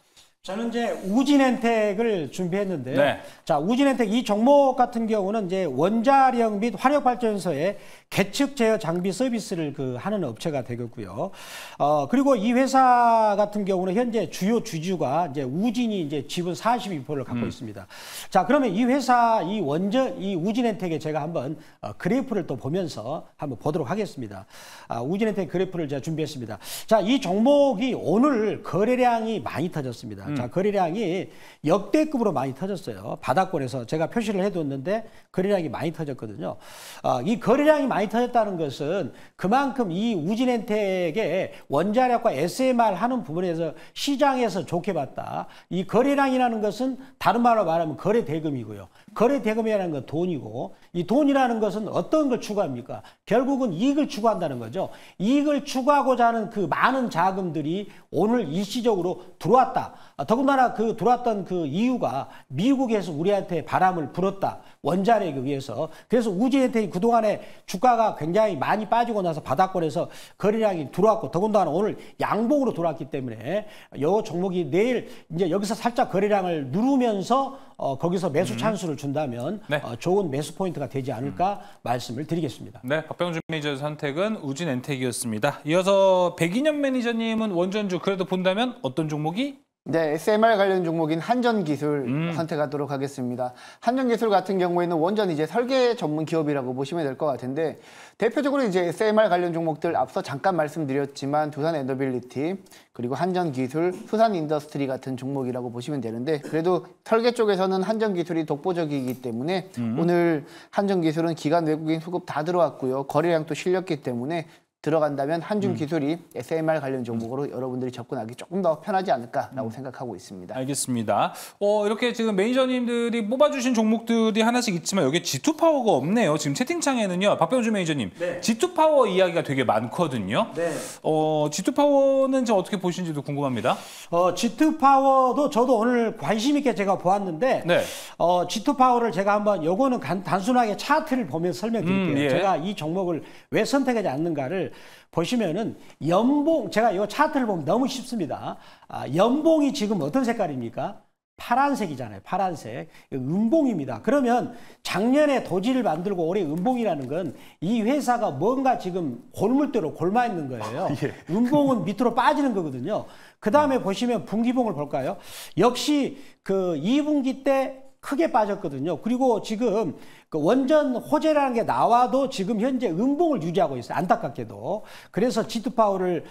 저는 이제 우진엔텍을 준비했는데요. 네. 자, 우진엔텍 이 종목 같은 경우는 이제 원자력 및 화력 발전소의 개측 제어 장비 서비스를 그 하는 업체가 되겠고요. 어, 그리고 이 회사 같은 경우는 현재 주요 주주가 이제 우진이 이제 지분 42%를 갖고 음. 있습니다. 자, 그러면 이 회사 이 원저 이 우진엔텍에 제가 한번 어, 그래프를 또 보면서 한번 보도록 하겠습니다. 아, 우진엔텍 그래프를 제가 준비했습니다. 자, 이 종목이 오늘 거래량이 많이 터졌습니다. 음. 음. 자, 거래량이 역대급으로 많이 터졌어요. 바닷골에서 제가 표시를 해뒀는데 거래량이 많이 터졌거든요. 아, 이 거래량이 많이 터졌다는 것은 그만큼 이 우진엔텍의 원자력과 SMR 하는 부분에서 시장에서 좋게 봤다. 이 거래량이라는 것은 다른 말로 말하면 거래 대금이고요. 거래 대금이라는 건 돈이고 이 돈이라는 것은 어떤 걸 추구합니까? 결국은 이익을 추구한다는 거죠. 이익을 추구하고자 하는 그 많은 자금들이 오늘 일시적으로 들어왔다. 아, 더군다나 그 들어왔던 그 이유가 미국에서 우리한테 바람을 불었다. 원자력에 의해서. 그래서 우주 혜택이 그동안에 주가가 굉장히 많이 빠지고 나서 바닥권에서 거래량이 들어왔고 더군다나 오늘 양봉으로 들어왔기 때문에 요 종목이 내일 이제 여기서 살짝 거래량을 누르면서 어, 거기서 매수 음. 찬스를 준다면 네. 어, 좋은 매수 포인트가 되지 않을까 음. 말씀을 드리겠습니다.
네, 박병준 매니저의 선택은 우진 엔텍이었습니다. 이어서 백인현 매니저님은 원전주 그래도 본다면 어떤 종목이
네, SMR 관련 종목인 한전기술 음. 선택하도록 하겠습니다. 한전기술 같은 경우에는 원전 이제 설계 전문 기업이라고 보시면 될 것 같은데 대표적으로 이제 SMR 관련 종목들 앞서 잠깐 말씀드렸지만 두산 에더빌리티 그리고 한전기술, 수산인더스트리 같은 종목이라고 보시면 되는데 그래도 설계 쪽에서는 한전기술이 독보적이기 때문에 음. 오늘 한전기술은 기간 외국인 수급 다 들어왔고요. 거래량도 실렸기 때문에 들어간다면 한중 음. 기술이 음. SMR 관련 종목으로 여러분들이 접근하기 조금 더 편하지 않을까라고 음. 생각하고 있습니다.
알겠습니다. 어, 이렇게 지금 매니저님들이 뽑아주신 종목들이 하나씩 있지만 여기 G2 파워가 없네요. 지금 채팅창에는요. 박병준 매니저님, 네. G2 파워 이야기가 되게 많거든요. 네. 어, G2 파워는 지금 어떻게 보시는지도 궁금합니다. 어, G2 파워도
저도 오늘 관심 있게 제가 보았는데 네. 어, G2 파워를 제가 한번 요거는 간, 단순하게 차트를 보면서 설명드릴게요. 음, 예. 제가 이 종목을 왜 선택하지 않는가를 보시면은 연봉 제가 이 차트를 보면 너무 쉽습니다. 아, 연봉이 지금 어떤 색깔입니까? 파란색이잖아요. 파란색. 은봉입니다. 그러면 작년에 도지를 만들고 올해 은봉이라는 건 이 회사가 뭔가 지금 골물대로 골마 있는 거예요. [laughs] 예. 은봉은 밑으로 빠지는 거거든요. 그 다음에 음. 보시면 분기봉을 볼까요? 역시 그 2분기 때 크게 빠졌거든요. 그리고 지금 그 원전 호재라는 게 나와도 지금 현재 음봉을 유지하고 있어요. 안타깝게도. 그래서 지트 파워를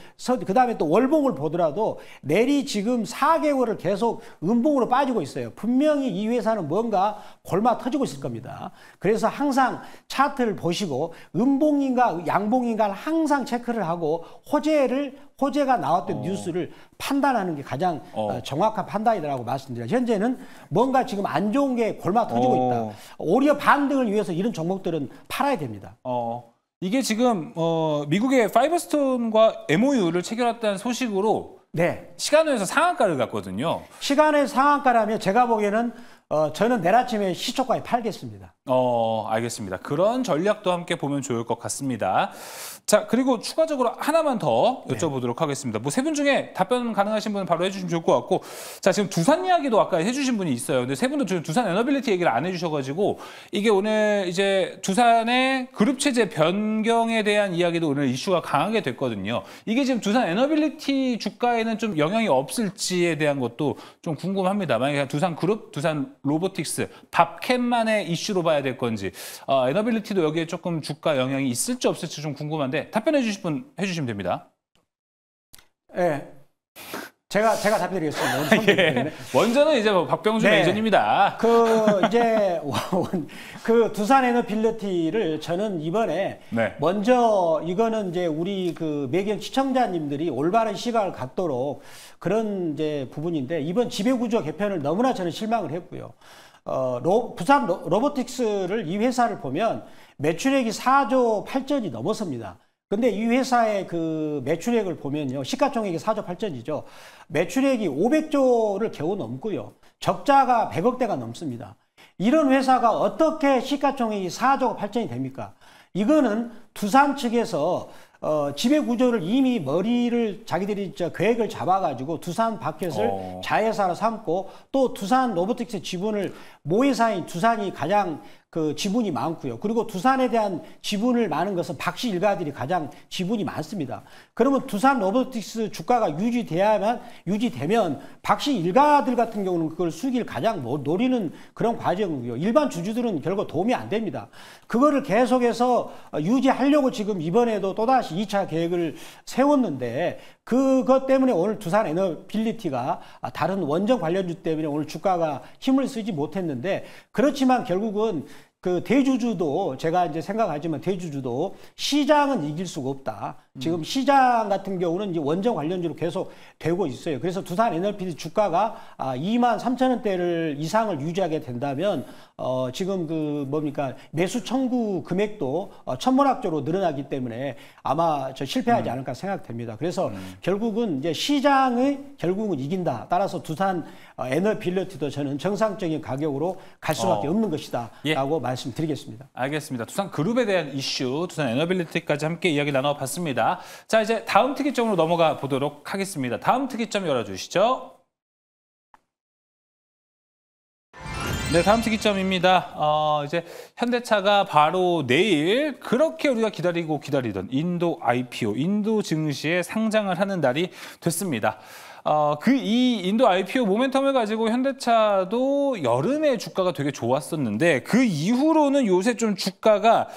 그 다음에 또 월봉을 보더라도 내리 지금 4개월을 계속 음봉으로 빠지고 있어요. 분명히 이 회사는 뭔가 골마 터지고 있을 겁니다. 그래서 항상 차트를 보시고 음봉인가 양봉인가 를 항상 체크를 하고 호재를 호재가 나왔던 어. 뉴스를 판단하는 게 가장 어. 어. 정확한 판단이라고 말씀드려요. 현재는 뭔가 지금 안 좋은 게 골마 터지고 어. 있다. 오히려 반대 등을 위해서 이런 종목들은 팔아야 됩니다.
어, 이게 지금 어, 미국의 파이브스톤과 MOU를 체결했다는 소식으로 네. 시간에서 상한가를 갔거든요.
시간의 상한가라면 제가 보기에는 어, 저는 내일 아침에 시초가에 팔겠습니다.
어, 알겠습니다. 그런 전략도 함께 보면 좋을 것 같습니다. 자 그리고 추가적으로 하나만 더 네. 여쭤보도록 네. 하겠습니다. 뭐 세 분 중에 답변 가능하신 분은 바로 해주시면 좋을 것 같고 자 지금 두산 이야기도 아까 해주신 분이 있어요. 근데 세 분도 지금 두산 에너빌리티 얘기를 안 해주셔가지고 이게 오늘 이제 두산의 그룹 체제 변경에 대한 이야기도 오늘 이슈가 강하게 됐거든요. 이게 지금 두산 에너빌리티 주가에는 좀 영향이 없을지에 대한 것도 좀 궁금합니다. 만약에 두산 그룹, 두산 로보틱스, 밥캔만의 이슈로 봐야 될 건지 어, 에너빌리티도 여기에 조금 주가 영향이 있을지 없을지 좀 궁금한데. 건데 답변해 주실 분 해주시면 됩니다.
예. 네. 제가 제가 답드리겠습니다. [laughs] 예.
원전은 이제 뭐 박병준 네. 매니저입니다.
그 이제 [laughs] 그 두산 에너빌리티를 저는 이번에 네. 먼저 이거는 이제 우리 그 매경 시청자님들이 올바른 시각을 갖도록 그런 이제 부분인데 이번 지배구조 개편을 너무나 저는 실망을 했고요. 어, 로, 부산 로, 로보틱스를 이 회사를 보면 매출액이 4조 8천이 넘었습니다. 근데 이 회사의 그 매출액을 보면요. 시가총액이 4조 8천이죠. 매출액이 500조를 겨우 넘고요. 적자가 100억대가 넘습니다. 이런 회사가 어떻게 시가총액이 4조 8천이 됩니까? 이거는 두산 측에서 어, 지배 구조를 이미 머리를 자기들이 저 계획을 잡아가지고 두산 바켓을 어. 자회사로 삼고 또 두산 로보틱스 지분을 모회사인 두산이 가장 그 지분이 많고요. 그리고 두산에 대한 지분을 많은 것은 박씨 일가들이 가장 지분이 많습니다. 그러면 두산 로보틱스 주가가 유지돼야만 유지되면 박씨 일가들 같은 경우는 그걸 수익을 가장 뭐 노리는 그런 과정이고요. 일반 주주들은 결국 도움이 안 됩니다. 그거를 계속해서 유지하려고 지금 이번에도 또다시 2차 계획을 세웠는데 그것 때문에 오늘 두산 에너빌리티가 아, 다른 원전 관련주 때문에 오늘 주가가 힘을 쓰지 못했는데 그렇지만 결국은 그 대주주도 제가 이제 생각하지만 대주주도 시장은 이길 수가 없다. 지금 음. 시장 같은 경우는 이제 원전 관련주로 계속 되고 있어요. 그래서 두산 NLPD 주가가 아, 2만 3천 원대를 이상을 유지하게 된다면 어, 지금 그 뭡니까 매수 청구 금액도 어, 천문학적으로 늘어나기 때문에 아마 저 실패하지 음. 않을까 생각됩니다. 그래서 음. 결국은 이제 시장의 결국은 이긴다. 따라서 두산 어, n l p 리티도 저는 정상적인 가격으로 갈 수밖에 어. 없는 것이다라고 예. 말씀드리겠습니다.
알겠습니다. 두산 그룹에 대한 이슈, 두산 에너빌리티까지 함께 이야기 나눠봤습니다. 있습니다. 자, 이제 다음 특이점으로 넘어가 보도록 하겠습니다. 다음 특이점 열어주시죠. 네, 다음 특이점입니다. 어, 이제 현대차가 바로 내일 그렇게 우리가 기다리고 기다리던 인도 IPO, 인도 증시에 상장을 하는 날이 됐습니다. 어, 그 이 인도 IPO 모멘텀을 가지고 현대차도 여름에 주가가 되게 좋았었는데 그 이후로는 요새 좀 주가가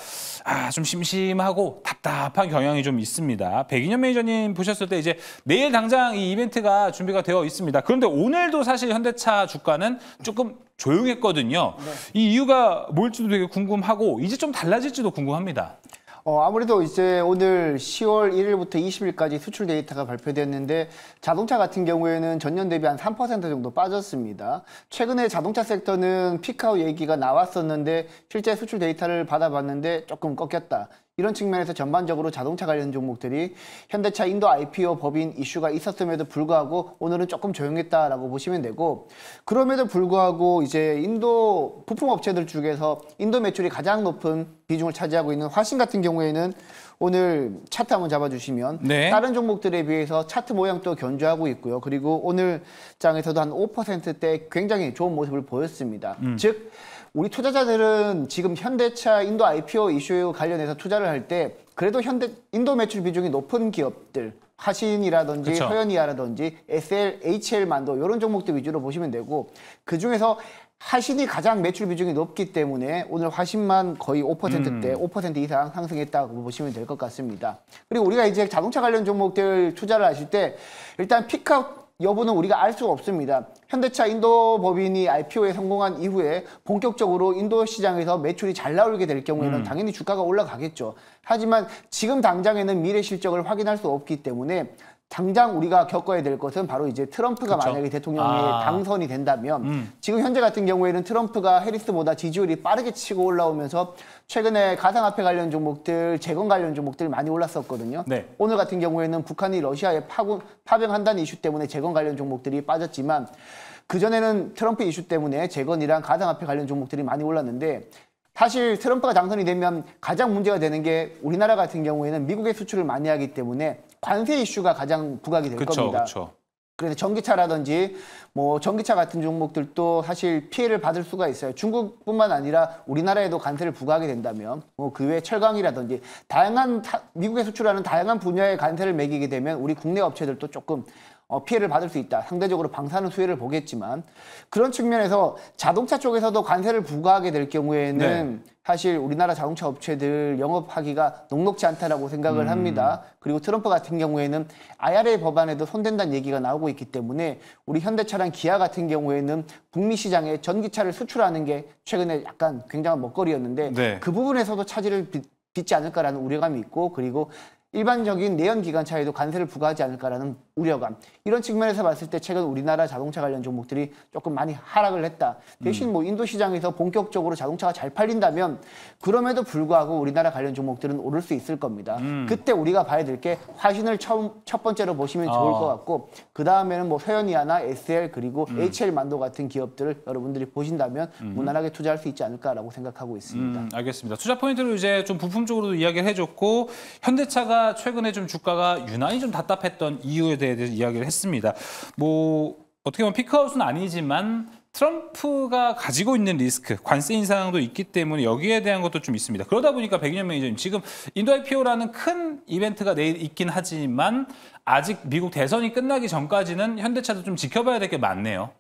아, 좀 심심하고 답답한 경향이 좀 있습니다. 백인년 매니저님 보셨을 때 이제 내일 당장 이 이벤트가 준비가 되어 있습니다. 그런데 오늘도 사실 현대차 주가는 조금 조용했거든요. 네. 이 이유가 뭘지도 되게 궁금하고 이제 좀 달라질지도 궁금합니다.
어, 아무래도 이제 오늘 10월 1일부터 20일까지 수출 데이터가 발표됐는데 자동차 같은 경우에는 전년 대비 한 3% 정도 빠졌습니다. 최근에 자동차 섹터는 피카우 얘기가 나왔었는데 실제 수출 데이터를 받아봤는데 조금 꺾였다. 이런 측면에서 전반적으로 자동차 관련 종목들이 현대차 인도 IPO 법인 이슈가 있었음에도 불구하고 오늘은 조금 조용했다라고 보시면 되고 그럼에도 불구하고 이제 인도 부품 업체들 중에서 인도 매출이 가장 높은 비중을 차지하고 있는 화신 같은 경우에는 오늘 차트 한번 잡아주시면 네. 다른 종목들에 비해서 차트 모양도 견주하고 있고요. 그리고 오늘 장에서도 한 5%대 굉장히 좋은 모습을 보였습니다. 음. 즉 우리 투자자들은 지금 현대차 인도 IPO 이슈 관련해서 투자를 할 때 그래도 현대 인도 매출 비중이 높은 기업들 하신이라든지 그쵸. 서현이라든지 SL, HL만도 이런 종목들 위주로 보시면 되고 그 중에서 하신이 가장 매출 비중이 높기 때문에 오늘 화신만 거의 5%대, 음. 5% 이상 상승했다고 보시면 될 것 같습니다. 그리고 우리가 이제 자동차 관련 종목들 투자를 하실 때 일단 픽카 여부는 우리가 알 수가 없습니다. 현대차 인도 법인이 IPO에 성공한 이후에 본격적으로 인도 시장에서 매출이 잘 나오게 될 경우에는 음. 당연히 주가가 올라가겠죠. 하지만 지금 당장에는 미래 실적을 확인할 수 없기 때문에 당장 우리가 겪어야 될 것은 바로 이제 트럼프가 그쵸? 만약에 대통령이 아. 당선이 된다면 음. 지금 현재 같은 경우에는 트럼프가 해리스보다 지지율이 빠르게 치고 올라오면서 최근에 가상화폐 관련 종목들, 재건 관련 종목들이 많이 올랐었거든요. 네. 오늘 같은 경우에는 북한이 러시아에 파군, 파병한다는 이슈 때문에 재건 관련 종목들이 빠졌지만 그전에는 트럼프 이슈 때문에 재건이랑 가상화폐 관련 종목들이 많이 올랐는데 사실 트럼프가 당선이 되면 가장 문제가 되는 게 우리나라 같은 경우에는 미국의 수출을 많이 하기 때문에 관세 이슈가 가장 부각이 될 그쵸, 겁니다. 그쵸. 그래서 전기차라든지 뭐 전기차 같은 종목들도 사실 피해를 받을 수가 있어요. 중국뿐만 아니라 우리나라에도 관세를 부과하게 된다면 뭐 그외 철강이라든지 다양한 미국에 수출하는 다양한 분야의 관세를 매기게 되면 우리 국내 업체들도 조금 어, 피해를 받을 수 있다. 상대적으로 방사능 수혜를 보겠지만 그런 측면에서 자동차 쪽에서도 관세를 부과하게 될 경우에는 네. 사실 우리나라 자동차 업체들 영업하기가 녹록지 않다라고 생각을 음. 합니다. 그리고 트럼프 같은 경우에는 IRA 법안에도 손댄다는 얘기가 나오고 있기 때문에 우리 현대차랑 기아 같은 경우에는 북미 시장에 전기차를 수출하는 게 최근에 약간 굉장한 먹거리였는데 네. 그 부분에서도 차질을 빚, 빚지 않을까라는 우려감이 있고 그리고 일반적인 내연기관차에도 관세를 부과하지 않을까라는 우려감. 이런 측면에서 봤을 때 최근 우리나라 자동차 관련 종목들이 조금 많이 하락을 했다. 대신 음. 뭐 인도 시장에서 본격적으로 자동차가 잘 팔린다면 그럼에도 불구하고 우리나라 관련 종목들은 오를 수 있을 겁니다. 음. 그때 우리가 봐야 될 게 화신을 처음, 첫 번째로 보시면 좋을 아. 것 같고 그 다음에는 뭐 서현이하나 SL 그리고 음. HL 만도 같은 기업들을 여러분들이 보신다면 음. 무난하게 투자할 수 있지 않을까라고 생각하고 있습니다. 음,
알겠습니다. 투자 포인트로 이제 좀 부품 적으로도 이야기를 해줬고 현대차가 최근에 좀 주가가 유난히 좀 답답했던 이유에 대해 이야기를 했습니다. 했습니다. 뭐 어떻게 보면 피크아웃은 아니지만 트럼프가 가지고 있는 리스크, 관세 인상도 있기 때문에 여기에 대한 것도 좀 있습니다. 그러다 보니까 백인현 매니저님, 지금 인도 IPO라는 큰 이벤트가 내일 있긴 하지만 아직 미국 대선이 끝나기 전까지는 현대차도 좀 지켜봐야 될 게 많네요.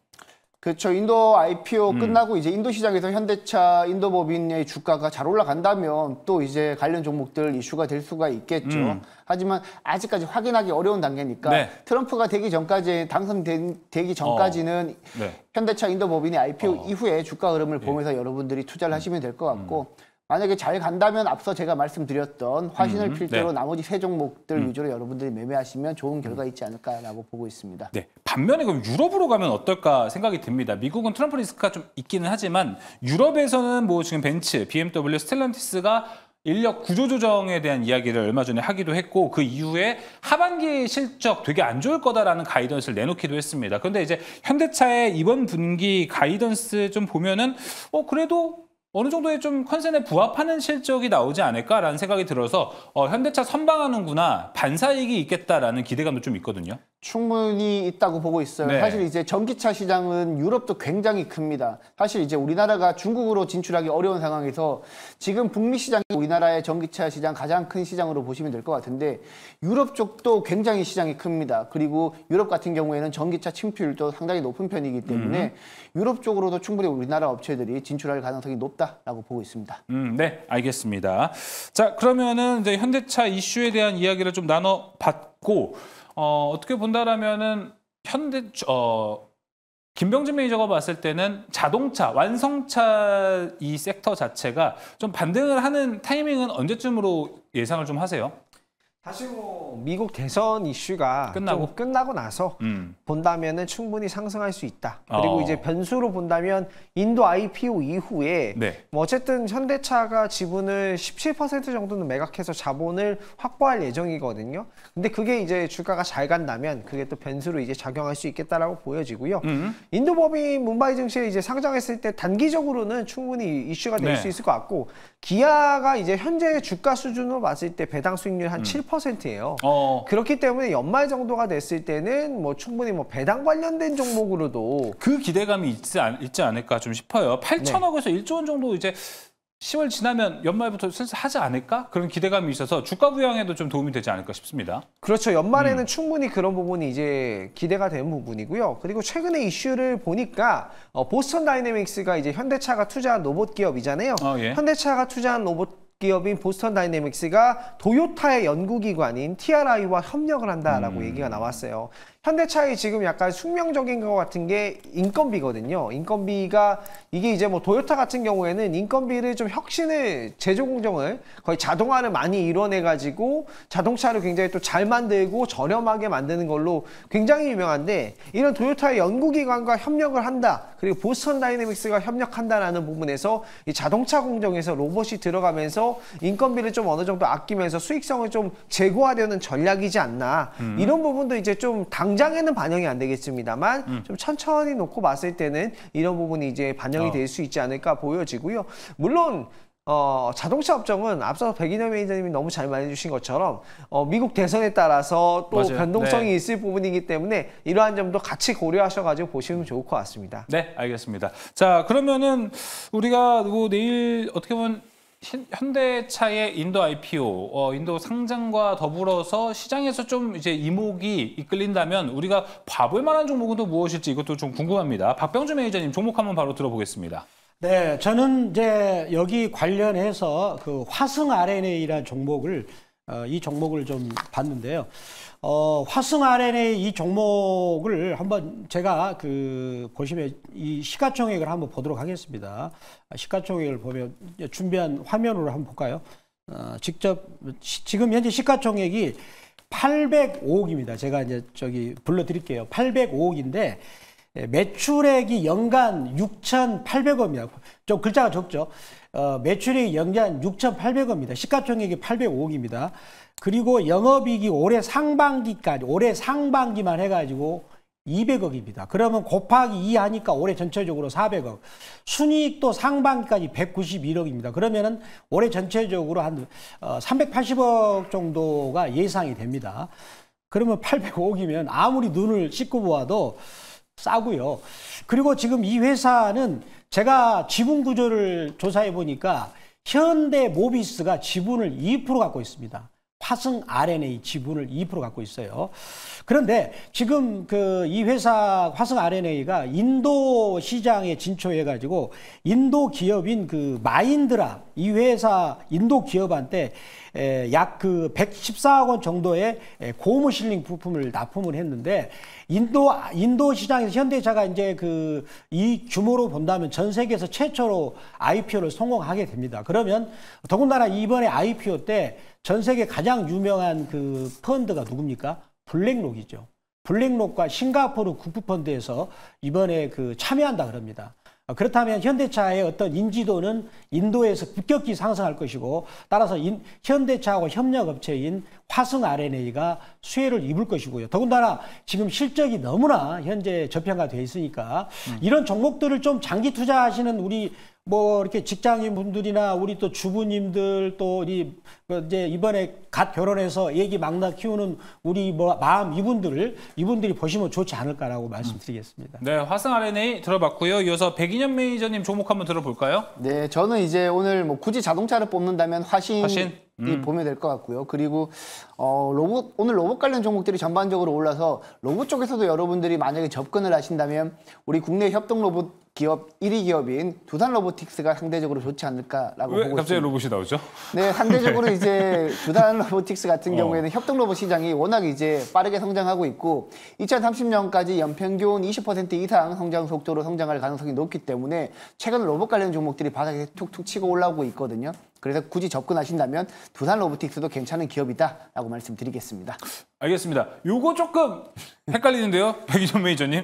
그렇죠. 인도 IPO 음. 끝나고 이제 인도 시장에서 현대차, 인도법인의 주가가 잘 올라간다면 또 이제 관련 종목들 이슈가 될 수가 있겠죠. 음. 하지만 아직까지 확인하기 어려운 단계니까 네. 트럼프가 되기 전까지 당선되기 전까지는 어. 네. 현대차, 인도법인의 IPO 어. 이후에 주가 흐름을 예. 보면서 예. 여러분들이 투자를 음. 하시면 될 것 같고 음. 만약에 잘 간다면 앞서 제가 말씀드렸던 화신을 음, 필두로 네. 나머지 세 종목들 음. 위주로 여러분들이 매매하시면 좋은 결과 있지 않을까라고 보고 있습니다.
네. 반면에 그럼 유럽으로 가면 어떨까 생각이 듭니다. 미국은 트럼프 리스크가 좀 있기는 하지만 유럽에서는 뭐 지금 벤츠, BMW, 스텔란티스가 인력 구조 조정에 대한 이야기를 얼마 전에 하기도 했고 그 이후에 하반기 실적 되게 안 좋을 거다라는 가이던스를 내놓기도 했습니다. 그런데 이제 현대차의 이번 분기 가이던스 좀 보면은 어 그래도 어느 정도의 좀 컨셉에 부합하는 실적이 나오지 않을까라는 생각이 들어서 어, 현대차 선방하는구나 반사익이 있겠다라는 기대감도 좀 있거든요.
충분히 있다고 보고 있어요. 네. 사실 이제 전기차 시장은 유럽도 굉장히 큽니다. 사실 이제 우리나라가 중국으로 진출하기 어려운 상황에서 지금 북미 시장이 우리나라의 전기차 시장 가장 큰 시장으로 보시면 될 것 같은데 유럽 쪽도 굉장히 시장이 큽니다. 그리고 유럽 같은 경우에는 전기차 침투율도 상당히 높은 편이기 때문에 음. 유럽 쪽으로도 충분히 우리나라 업체들이 진출할 가능성이 높다라고 보고 있습니다.
음, 네, 알겠습니다. 자, 그러면은 이제 현대차 이슈에 대한 이야기를 좀 나눠 봤고 어, 어떻게 본다라면은 현대 어, 김병준 매니저가 봤을 때는 자동차, 완성차 이 섹터 자체가 좀 반등을 하는 타이밍은 언제쯤으로 예상을 좀 하세요?
사실 뭐 미국 대선 이슈가 끝나고 끝나고 나서 음. 본다면은 충분히 상승할 수 있다. 그리고 어. 이제 변수로 본다면 인도 IPO 이후에 네. 뭐 어쨌든 현대차가 지분을 17% 정도는 매각해서 자본을 확보할 예정이거든요. 근데 그게 이제 주가가 잘 간다면 그게 또 변수로 이제 작용할 수 있겠다라고 보여지고요. 음. 인도 법인 문바이 증시에 이제 상장했을 때 단기적으로는 충분히 이슈가 될수 네. 있을 것 같고 기아가 이제 현재 주가 수준으로 봤을 때 배당 수익률 한7% 음. 8%예요. 어. 그렇기 때문에 연말 정도가 됐을 때는 뭐 충분히 뭐 배당 관련된 종목으로도 그
기대감이 있지, 않, 있지 않을까 좀 싶어요. 8천억에서
네. 1조 원 정도 이제 10월 지나면
연말부터 슬슬 하지 않을까? 그런 기대감이 있어서 주가 부양에도 좀 도움이 되지 않을까 싶습니다.
그렇죠. 연말에는 음. 충분히 그런 부분이 이제 기대가 되는 부분이고요. 그리고 최근에 이슈를 보니까 어, 보스턴 다이내믹스가 이제 현대차가 투자한 로봇 기업이잖아요. 어, 예. 현대차가 투자한 로봇 기업인 보스턴 다이내믹스가 도요타의 연구기관인 TRI와 협력을 한다라고 음. 얘기가 나왔어요. 현대차의 지금 약간 숙명적인 것 같은 게 인건비거든요. 인건비가 이게 이제 뭐 도요타 같은 경우에는 인건비를 좀 혁신을 제조 공정을 거의 자동화를 많이 이뤄내 가지고 자동차를 굉장히 또 잘 만들고 저렴하게 만드는 걸로 굉장히 유명한데 이런 도요타의 연구기관과 협력을 한다 그리고 보스턴 다이내믹스가 협력한다라는 부분에서 이 자동차 공정에서 로봇이 들어가면서 인건비를 좀 어느 정도 아끼면서 수익성을 좀 제고하려는 전략이지 않나 음. 이런 부분도 이제 좀 당. 당장에는 반영이 안 되겠습니다만 음. 좀 천천히 놓고 봤을 때는 이런 부분이 이제 반영이 어. 될수 있지 않을까 보여지고요. 물론 어, 자동차 업종은 앞서 백인현 매니저님이 너무 잘 말해주신 것처럼 어, 미국 대선에 따라서 또 맞아요. 변동성이 네. 있을 부분이기 때문에 이러한 점도 같이 고려하셔가지고 보시면 좋을 것 같습니다.
네, 알겠습니다. 자, 그러면은 우리가 뭐 내일 어떻게 보면 현대차의 인도 IPO, 어, 인도 상장과 더불어서 시장에서 좀 이제 이목이 이끌린다면 우리가 봐볼 만한 종목은 또 무엇일지 이것도 좀 궁금합니다. 박병주 매니저님 종목 한 번 바로 들어보겠습니다.
네, 저는 이제 여기 관련해서 그 화성 RNA라는 종목을 어, 이 종목을 좀 봤는데요. 어, 화성 RNA 이 종목을 한번 제가 그 보시면 이 시가총액을 한번 보도록 하겠습니다. 시가총액을 보면 준비한 화면으로 한번 볼까요? 어, 직접 시, 지금 현재 시가총액이 805억입니다. 제가 이제 저기 불러드릴게요. 805억인데 예, 매출액이 연간 6,800억입니다. 좀 글자가 적죠. 어, 매출이 연간 6,800억입니다. 시가총액이 805억입니다. 그리고 영업이익이 올해 상반기까지 올해 상반기만 해가지고 200억입니다. 그러면 곱하기 2 하니까 올해 전체적으로 400억. 순이익도 상반기까지 191억입니다. 그러면은 올해 전체적으로 한 380억 어, 정도가 예상이 됩니다. 그러면 805억이면 아무리 눈을 씻고 보아도 싸고요. 그리고 지금 이 회사는 제가 지분 구조를 조사해 보니까 현대 모비스가 지분을 2% 갖고 있습니다. 화성 RNA 지분을 2% 갖고 있어요. 그런데 지금 그 이 회사 화성 RNA가 인도 시장에 진출해 가지고 인도 기업인 그 마인드라 이 회사 인도 기업한테 약 그 114억 원 정도의 고무 실링 부품을 납품을 했는데 인도 인도 시장에서 현대차가 이제 그 이 규모로 본다면 전 세계에서 최초로 IPO를 성공하게 됩니다. 그러면 더군다나 이번에 IPO 때 전 세계 가장 유명한 그 펀드가 누굽니까? 블랙록이죠. 블랙록과 싱가포르 국부펀드에서 이번에 그 참여한다 그럽니다. 아, 그렇다면 현대차의 어떤 인지도는 인도에서 급격히 상승할 것이고 따라서 인, 현대차하고 협력업체인 화성 RNA가 수혜를 입을 것이고요. 더군다나 지금 실적이 너무나 현재 저평가돼 있으니까 음. 이런 종목들을 좀 장기 투자하시는 우리 뭐 이렇게 직장인 분들이나 우리 또 주부님들 또이 그 이제 이번에 갓 결혼해서 애기 막나 키우는 우리 뭐 마음 이분들을 이분들이 보시면 좋지 않을까라고 말씀드리겠습니다.
네, 화성 RNA 들어봤고요. 이어서 백인현 매니저님 종목 한번 들어볼까요?
네, 저는 이제 오늘 뭐 굳이 자동차를 뽑는다면 화신, 화신? 음. 보면 될 것 같고요. 그리고 어, 로봇 오늘 로봇 관련 종목들이 전반적으로 올라서 로봇 쪽에서도 여러분들이 만약에 접근을 하신다면 우리 국내 협동 로봇 기업 1위 기업인 두산 로보틱스가 상대적으로 좋지 않을까라고 보고 갑자기 있습니다. 로봇이 나오죠? 네, 상대적으로 [laughs] 네. 이제 두산 로보틱스 같은 어. 경우에는 어. 협동 로봇 시장이 워낙 이제 빠르게 성장하고 있고 2030년까지 연평균 20% 이상 성장 속도로 성장할 가능성이 높기 때문에 최근 로봇 관련 종목들이 바닥에 툭툭 치고 올라오고 있거든요. 그래서 굳이 접근하신다면 두산 로보틱스도 괜찮은 기업이다라고 말씀드리겠습니다.
알겠습니다. 요거 조금 헷갈리는데요, [laughs] 백이전 매니저님.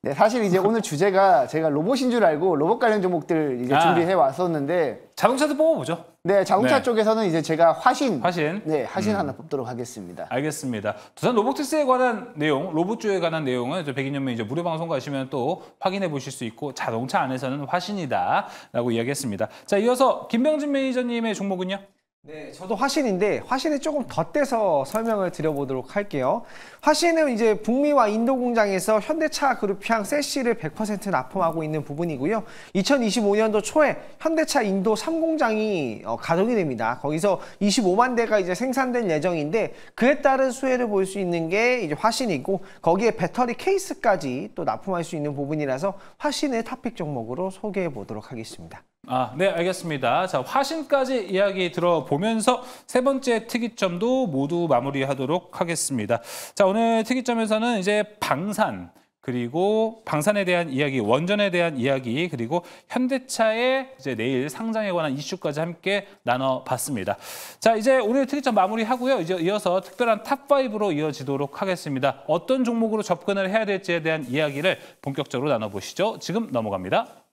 네, 사실 이제 오늘 주제가 제가 로봇인 줄 알고 로봇 관련 종목들 이제 아. 준비해 왔었는데 자동차도 뽑아보죠. 네, 자동차 네. 쪽에서는 이제 제가 화신, 화신, 네, 화신 음. 하나 뽑도록 하겠습니다.
알겠습니다. 두산 로보틱스에 관한 내용, 로봇주에 관한 내용은 백인현 매니저 무료 방송 가시면 또 확인해 보실 수 있고 자동차 안에서는 화신이다라고 이야기했습니다. 자, 이어서 김병진 매니저님의 종목은요?
네, 저도 화신인데 화신이 조금 덧대서 설명을 드려보도록 할게요. 화신은 이제 북미와 인도 공장에서 현대차 그룹향 세시를 100% 납품하고 있는 부분이고요. 2025년도 초에 현대차 인도 3공장이 어, 가동이 됩니다. 거기서 25만 대가 이제 생산될 예정인데 그에 따른 수혜를 볼 수 있는 게 이제 화신이고 거기에 배터리 케이스까지 또 납품할 수 있는 부분이라서 화신의 탑픽 종목으로 소개해 보도록 하겠습니다.
아, 네, 알겠습니다. 자, 화신까지 이야기 들어보면서 세 번째 특이점도 모두 마무리하도록 하겠습니다. 자, 오늘 특이점에서는 이제 방산, 그리고 방산에 대한 이야기, 원전에 대한 이야기, 그리고 현대차의 이제 내일 상장에 관한 이슈까지 함께 나눠봤습니다. 자, 이제 오늘 특이점 마무리하고요. 이제 이어서 특별한 탑5로 이어지도록 하겠습니다. 어떤 종목으로 접근을 해야 될지에 대한 이야기를 본격적으로 나눠보시죠. 지금 넘어갑니다.